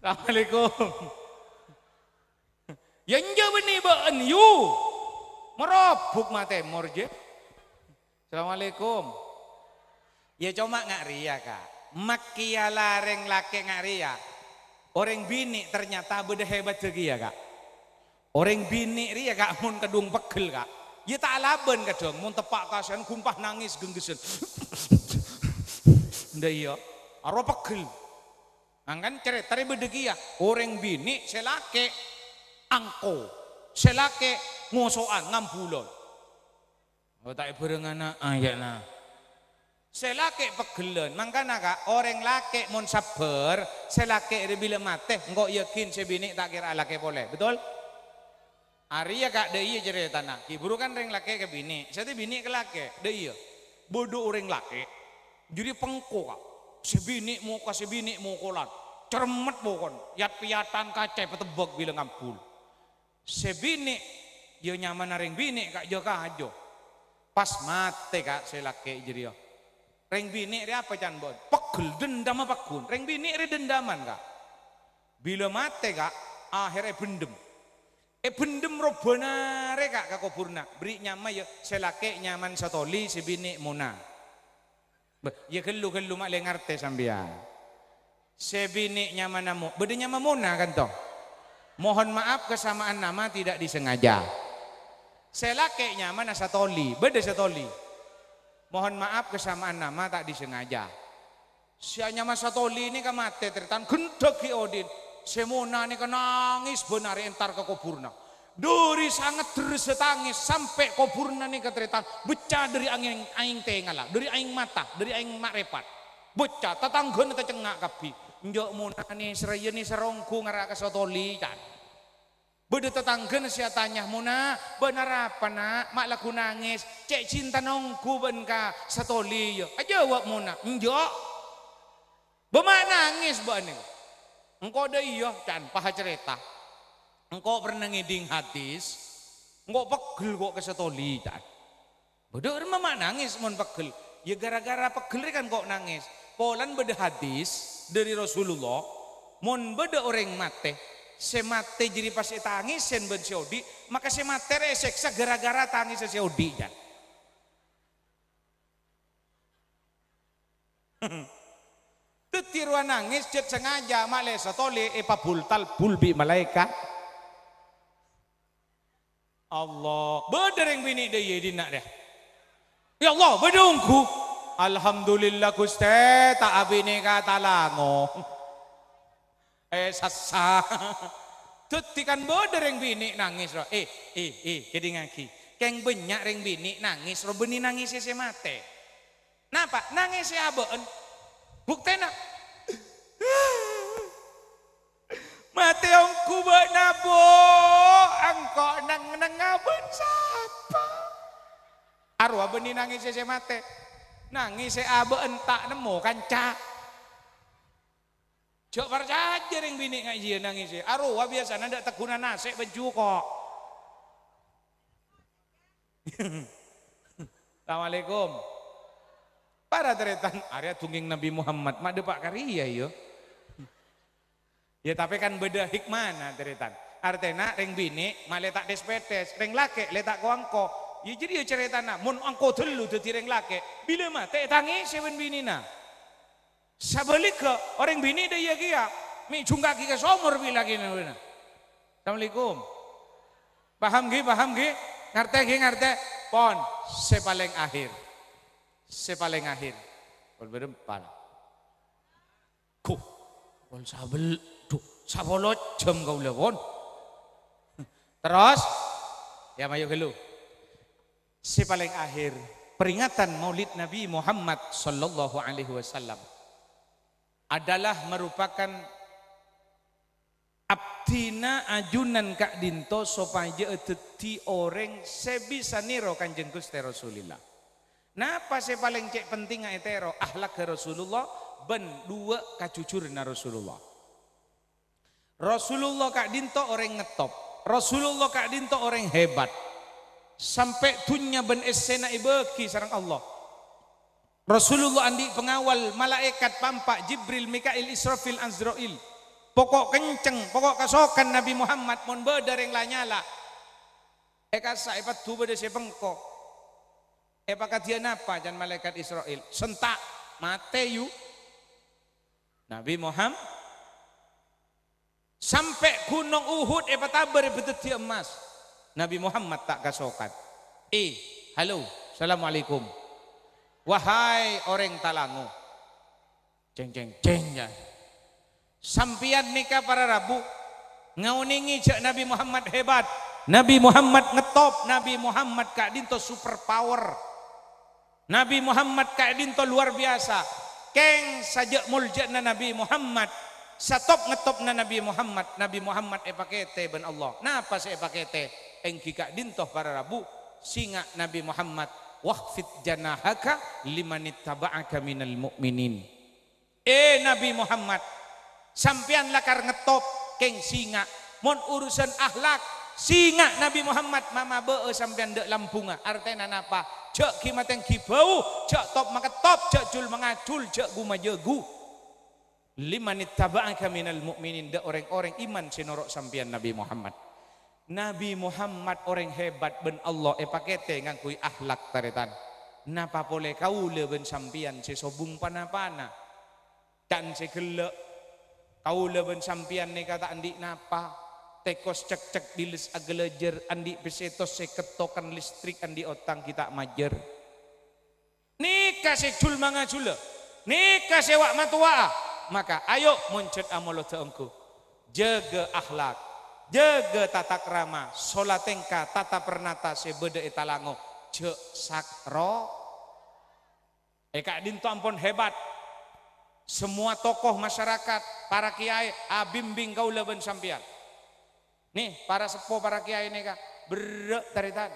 Speaker 3: Assalamualaikum. Yang jauh ini baan you merobuk mate morje. Assalamualaikum. Ya cuma nggak ria kak. Makia lareng laki nggak ria. Orang bini ternyata beda hebat lagi ya kak. Orang bini ria kak mun kedung pegel kak. Ya tak laban dong, mun tepak kasihan kumpah nangis genggesan. Ndak iya. Aro pegel. Angkan nah, ceritanya beda ya. Orang bini selake angko. Selake ngosoan ngambulon. Oh tak berengana anak ayat ah, nah laki pegelen, mangkana kak orang laki mon sabar, selake bila mate, engkau yakin bini tak kira laki boleh, betul? Arya kak deh iya cerita tanah, kiburu kan orang laki ke bini, Saya tu bini ke laki, deh iya. bodoh orang laki, jadi pengko kak, sebini muka sebini mau kolan, cermet pokon, Yat piatan kaca petebak bilang ampul, sebini dia nyaman orang bini kak kak Jo. pas mate kak laki jadi ya. Reng bini ri apa can bon? Pegel dendam apa kun? Reng bini ri dendaman kak. Bila mate kak, akhirnya bendem. Eh bendem robona re kak kak kopurna. Beri nyama ya selake nyaman satoli si bini muna. Ya kelu kelu mak lengarte Si Sebini nyaman namu. Beda nyama muna kan toh. Mohon maaf kesamaan nama tidak disengaja. Selake nyaman satoli Beda satoli. Mohon maaf kesamaan nama tak disengaja. Sianya Mas toli ini mati tertan gendegi Odin. Semuna ini kenangis benar entar ke kuburna. Duri sangat terus sampai kuburna ini keteritan. Becah dari angin angin tengalah dari angin mata, dari aing makrepat. Becah kapi. tetengak kabi. Njok munani ini serongku ngaraka Satoli. Kan. Bede tetanggen saya tanya muna, benar apa nak? Mak laku nangis, cek cinta nongku ben ka satoli Aja ya. eh, wak muna, enjo. Bema nangis bani. Engkau ada iya, can paha cerita. Engkau pernah ngiding hadis, engkau pegel kok ke satoli can. Bede rumah mak nangis mun pegel. Ya gara-gara pegel kan kok nangis. Polan beda hadis dari Rasulullah, mun beda orang mate, semate jadi pas tangis sen ben seodi maka semate resek gara-gara tangis seodi ya Tetiruan nangis jet sengaja male tole epa bultal bulbi malaikat Allah yang bini jadi nak deh Ya Allah bedungku Alhamdulillah kuste tak abine kata lango Eh sasa. Tuti kan bodoh yang bini nangis roh. Eh eh eh jadi ngaki. Keng banyak yang bini nangis roh bini nangis ya si mate. Napa? Nangis si ya bukti nak mate ong kuba nabo. Angko nang nang abon siapa Arwah bini nangis ya si mate. Nangis si abon tak nemu kancak. Cok percaya yang bini ngaji iya nangis ya. Arwah biasa nanda tekuna nasek baju kok. Assalamualaikum. Para teretan area tungging Nabi Muhammad mak depak karya yo. Ya tapi kan beda hikmah hikmana teretan. Artena ring bini tak despetes, reng laki, letak kuangko. Ya jadi yo ya ceritana mun angko telu tu tiring laki. Bila mah teh tangis seven ya, bini na. Sabalika orang bini dia ya kia. Mi jungka kia somor bila kini. Assalamualaikum. Paham gih paham gih, ngerti gih ngerti, Pon, sepaling akhir. Sepaling akhir. Berbeda pala. Ku, pon sabel, tuh, sabolo jam kau lewon. Terus, ya mayu gelu. Sepaling akhir peringatan Maulid Nabi Muhammad sallallahu alaihi wasallam adalah merupakan abdina ajunan kak dinto sopaja deti orang sebisa niro kanjeng Gusti Rasulillah. Napa saya paling cek penting etero ahlak ke Rasulullah ben dua kacucur na Rasulullah. Rasulullah kak dinto orang ngetop. Rasulullah kak dinto orang hebat. Sampai tunya ben esena ibeki sarang Allah. Rasulullah andi pengawal malaikat pampak Jibril Mikail Israfil Azrail pokok kenceng pokok kasokan Nabi Muhammad mon bedareng lanyala eka saya patu beda saya pengkok eka dia napa jan malaikat Israel sentak Mateu Nabi Muhammad sampai gunung Uhud eka tabar betul emas Nabi Muhammad tak kasokan eh halo assalamualaikum Wahai orang talangu. Ceng ceng ceng ya. Sampian nikah para rabu. Ngauningi cak Nabi Muhammad hebat. Nabi Muhammad ngetop. Nabi Muhammad kak dinto super power. Nabi Muhammad kak dinto luar biasa. Keng sajak na Nabi Muhammad. Satop ngetop na Nabi Muhammad. Nabi Muhammad epakete ben Allah. Napa saya epakete? Engki kak dinto para rabu. Singa Nabi Muhammad wahfid janahaka taba'aka minal mu'minin. Eh Nabi Muhammad, sampian lakar ngetop keng singa, mon urusan ahlak singa Nabi Muhammad mama bee sampian dek lampunga apa napa kimat yang kibau cek top top, cek jul mengajul jek guma jegu taba'aka minal mu'minin dek orang-orang iman senorok sampian Nabi Muhammad. Nabi Muhammad orang hebat ben Allah e eh, pakete ngangkui akhlak taretan. Napa boleh kau ben sampian si sobung panapana Dan si gele Kau ben sampian ne kata andi napa. Tekos cek-cek bilis agelejer andi pesetos si ketokan listrik andi otang kita majer. Nikah kasih jul manga jula. Nikah kasih wak matua. Maka ayo muncet amolot teengku. Jaga akhlak jaga tata krama solatengka tata pernata sebeda etalango je sakro Eka Dinto ampun hebat semua tokoh masyarakat para kiai abimbing kau leben sampian nih para sepo para kiai ini kak berek taritan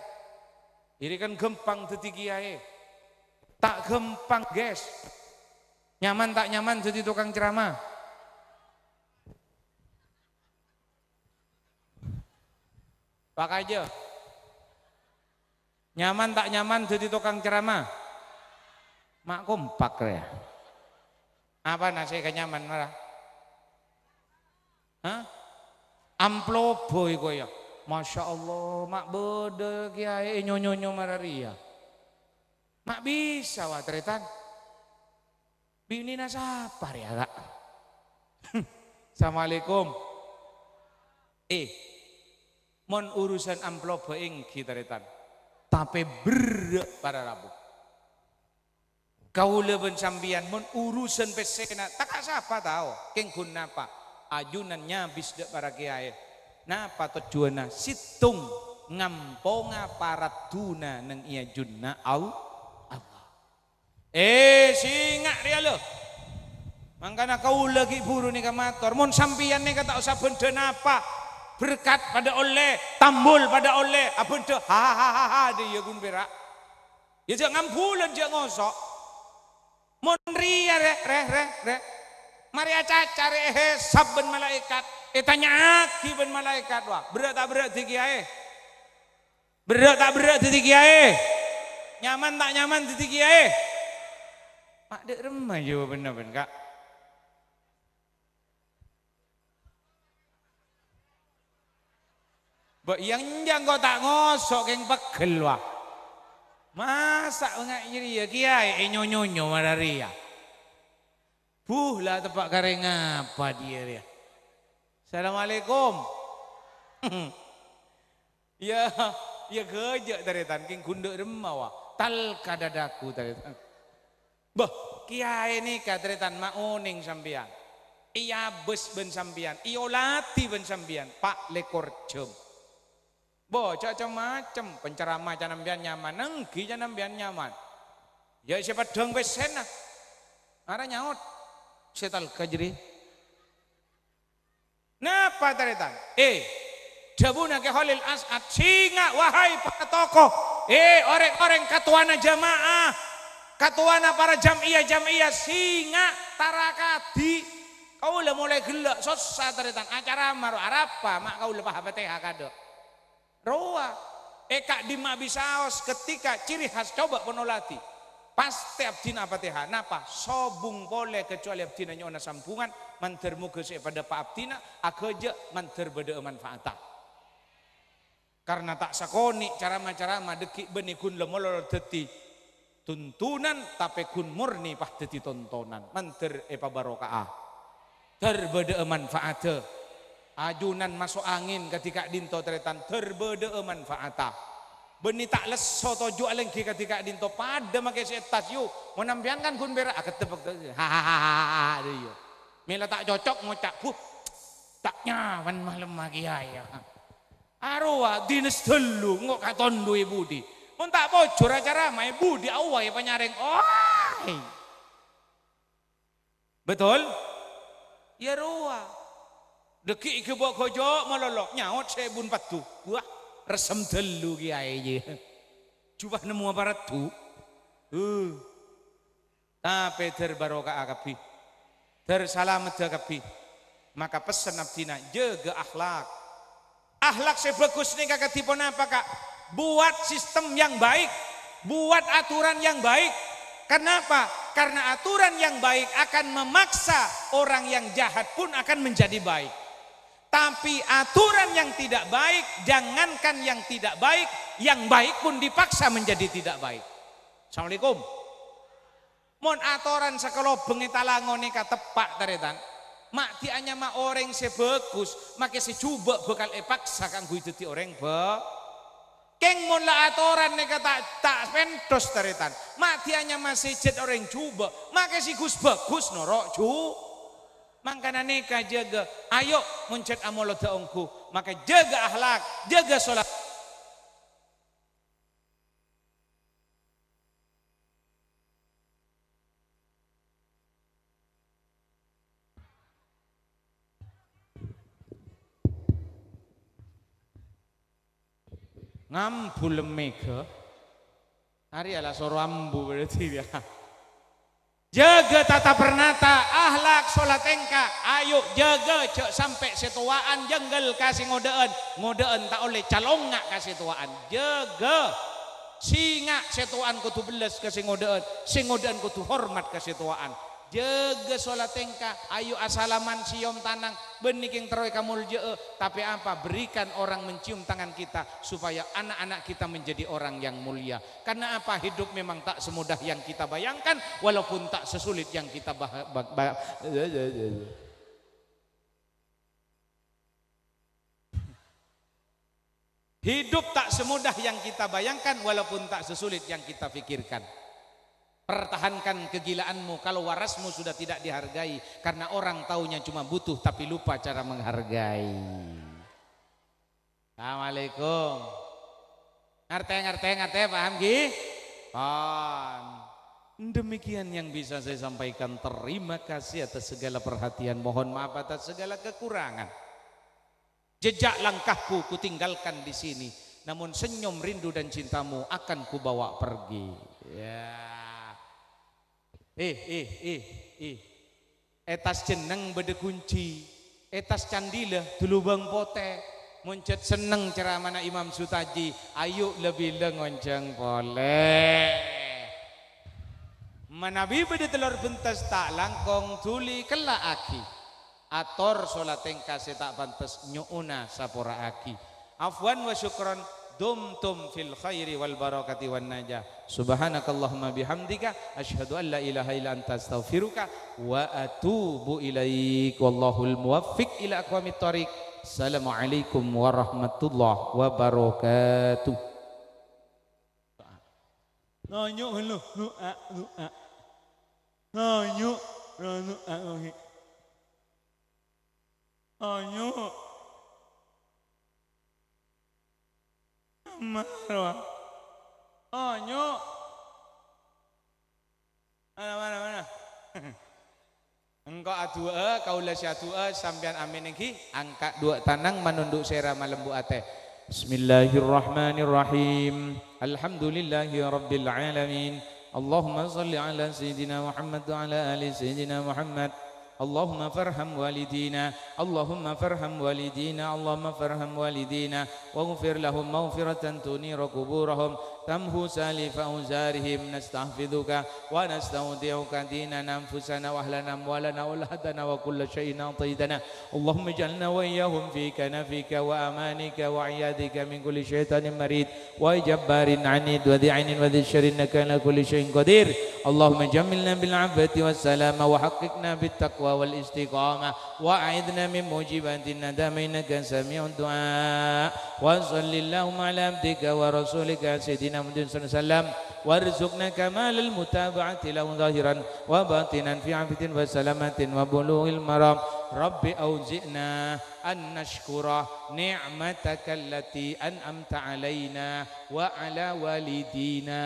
Speaker 3: ini kan gempang teti kiai tak gempang guys nyaman tak nyaman jadi tukang ceramah Pak aja. Nyaman tak nyaman jadi tukang ceramah? Mak kompak ya. Apa nasi kenyaman marah? Hah? boy iku ya. Masya Allah, mak bodek kiai nyonyo-nyonyo mararia. Ya. Mak bisa wah tretan. Bini apa ya kak. Assalamualaikum. Eh, mon urusan amplop ing gitaretan tapi ber para rabu kau leben sambian mon urusan pesena tak apa tahu keng napa nyabis dek para kiai napa tujuana situng ngamponga para tuna neng iya junna au Allah eh singa, dia lo mangkana kau lagi buru nih kamator mon sambian nih kata usah benda napa berkat pada oleh tambul pada oleh apa itu ha ha ha ha dia ya, gun berak dia ya, jak ngampulan jak ngosok monri ya reh reh reh reh mari aca cari he eh, eh, saben malaikat eh tanya aki ben malaikat wah berat tak berat titik kiai berat tak berat di kiai nyaman tak nyaman di kiai mak dek remah jawaban ben kak Mbok yang iya njang kok tak ngosok keng pegel wah. Masa enggak iri ya kiai eh, nyonyo-nyonyo mararia. Buh lah tempat kareng apa dia ya. Assalamualaikum. ya ya gejek dari tan keng gunduk remawa. Tal kadadaku dari tan. Bah kiai ini kadretan mauning sampean. Iya bus ben sampean, Iolati iya, ben sampean, Pak Lekor Jom bocah macam-macam, penceramah jangan biar nyaman, nenggi jangan biar nyaman. Ya siapa dong besena, arah nyaut, setal kajri. Napa taritan? Eh, jabuna ke Holil As'ad, singa wahai para toko. Eh, orang-orang katuana jamaah, katuana para jam jamiyah singa tarakati, Kau udah mulai gelak, sosa taritan acara maru arapa, mak kau lepah teh kado Roa. Eka dima bisaos ketika ciri khas coba penolati. Pas tiap dina patiha. Napa? Sobung boleh kecuali abdina nyona sambungan. Manter muka pada pak abdina. Akaja manter beda manfaat karena tak sakoni cara macarama dekik benikun lemolol deti tuntunan tapi kun murni pah deti tontonan manter epa barokaah terbeda manfaat ajunan masuk angin ketika dinto teretan terbeda manfaata beni tak leso toju alengki ketika dinto pada make setas yu menampiankan kun bera ah, ketepek hahaha yu mila tak cocok ngocak huh tak nyaman malam lagi ayah ya. arwa dinas telu ngok katon duwe ya, budi pun tak bocor acara mai budi awai ya, penyaring oh betul ya ruah Deki ke bok kojo melolok nyawat saya bun patu. Wah resem telu kiai je. Coba nemu apa ratu. Uh. Tapi terbaroka akapi. Ah Tersalamat akapi. Maka pesan abdina jaga akhlak. Akhlak saya sebagus nih kakak tipe napa kak? Buat sistem yang baik. Buat aturan yang baik. Kenapa? Karena aturan yang baik akan memaksa orang yang jahat pun akan menjadi baik. Tapi aturan yang tidak baik, jangankan yang tidak baik, yang baik pun dipaksa menjadi tidak baik. Assalamualaikum. Mon aturan sekelo bengita langone tepak taretan. Mak dianya mak orang sebagus, make sejuba bekal epaksa eh gue jadi orang be. Keng mon lah aturan neka tak tak pentos taretan. Mak dianya masih jet orang cuba, make si gus bagus norok ju mangkanane jaga, ayo muncet amolo taungku maka jaga akhlak jaga sholat. Ngambu lemeke, Ari ala soro ambu berarti ya jaga tata pernata Ahlak, salat engka ayo jaga cek sampai setuaan jenggal kasih ngodeen ngodeen tak oleh calongak kasih tuaan jaga singa setuaan kutu belas kasih ngodeen sing ngodeen kutu hormat kasih tuaan jaga sholat tengka ayo asalaman siom tanang beniking teroy kamul jee tapi apa berikan orang mencium tangan kita supaya anak-anak kita menjadi orang yang mulia karena apa hidup memang tak semudah yang kita bayangkan walaupun tak sesulit yang kita bah bah bah Hidup tak semudah yang kita bayangkan walaupun tak sesulit yang kita pikirkan. Pertahankan kegilaanmu kalau warasmu sudah tidak dihargai karena orang taunya cuma butuh tapi lupa cara menghargai. Assalamualaikum. Ngerti ngerti ngerti paham Ki? Paham. Demikian yang bisa saya sampaikan. Terima kasih atas segala perhatian. Mohon maaf atas segala kekurangan. Jejak langkahku kutinggalkan di sini. Namun senyum rindu dan cintamu akan kubawa pergi. Ya. Yeah eh eh eh eh etas jeneng bede kunci etas candila tulubang pote muncet seneng ceramana Imam Sutaji ayo lebih lengonjeng boleh menabi bede telur bentes tak langkong tuli kelak aki ator solateng kase tak bantes nyuuna sapora aki afwan wa syukron dumtum fil khairi wal barakati wan najah subhanakallahumma bihamdika asyhadu an la ilaha illa anta astaghfiruka wa atubu ilaik wallahul muwaffiq ila aqwamit thariq assalamualaikum warahmatullahi wabarakatuh nanyuk lu lu a lu a nanyuk lu a ah, nanyuk marwah oh nyok mana mana mana engkau adua eh, kaulah syatua eh, sampian amin ini
Speaker 2: angkat dua tanang menunduk
Speaker 3: sera lembu ateh Bismillahirrahmanirrahim Alhamdulillahi Rabbil Alamin Allahumma salli ala Sayyidina Muhammad wa ala Ali Sayyidina Muhammad اللهم فارحم والدينا اللهم فارحم والدينا اللهم فارحم والدينا واغفر لهم مغفرة تنير قبورهم تمحو سالف أوزارهم نستحفظك ونستودعك ديننا أنفسنا وأهلنا أموالنا وأولادنا وكل شيء أعطيتنا اللهم اجعلنا وإياهم في كنفك وأمانك وعيادك من كل شيطان مريد وجبار عنيد وذي عين وذي شر إنك على كل شيء قدير اللهم جملنا بالعفة والسلامة وحققنا بالتقوى والاستقامة وأعذنا من موجبات الندم إنك سميع الدعاء وصل اللهم على عبدك ورسولك سيدنا سيدنا محمد صلى الله عليه وسلم وارزقنا كمال المتابعة له ظاهرا وباطنا في عفة وسلامة وبلوغ المرام رب أوزئنا أن نشكر نعمتك التي أنعمت علينا وعلى والدينا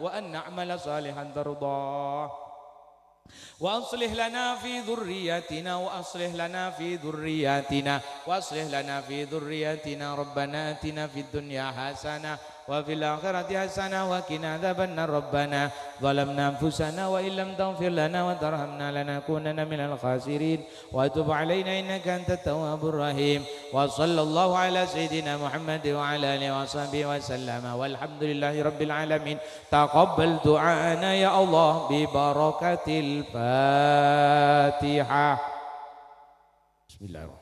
Speaker 3: وأن نعمل صالحا ترضاه وأصلح لنا في ذرياتنا وأصلح لنا في ذرياتنا وأصلح لنا في ذرياتنا ربنا آتنا في الدنيا حسنة وفي الآخرة حسنة وكنا ذبنا ربنا ظلمنا أنفسنا وإن لم تغفر لنا وترحمنا لنكونن من الخاسرين وتب علينا إنك أنت التواب الرحيم وصلى الله على سيدنا محمد وعلى آله وصحبه وسلم والحمد لله رب العالمين تقبل دعانا يا الله ببركة الفاتحة بسم الله الرحمن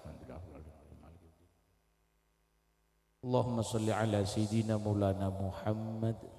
Speaker 3: Allahumma salli ala Sayyidina Maulana Muhammad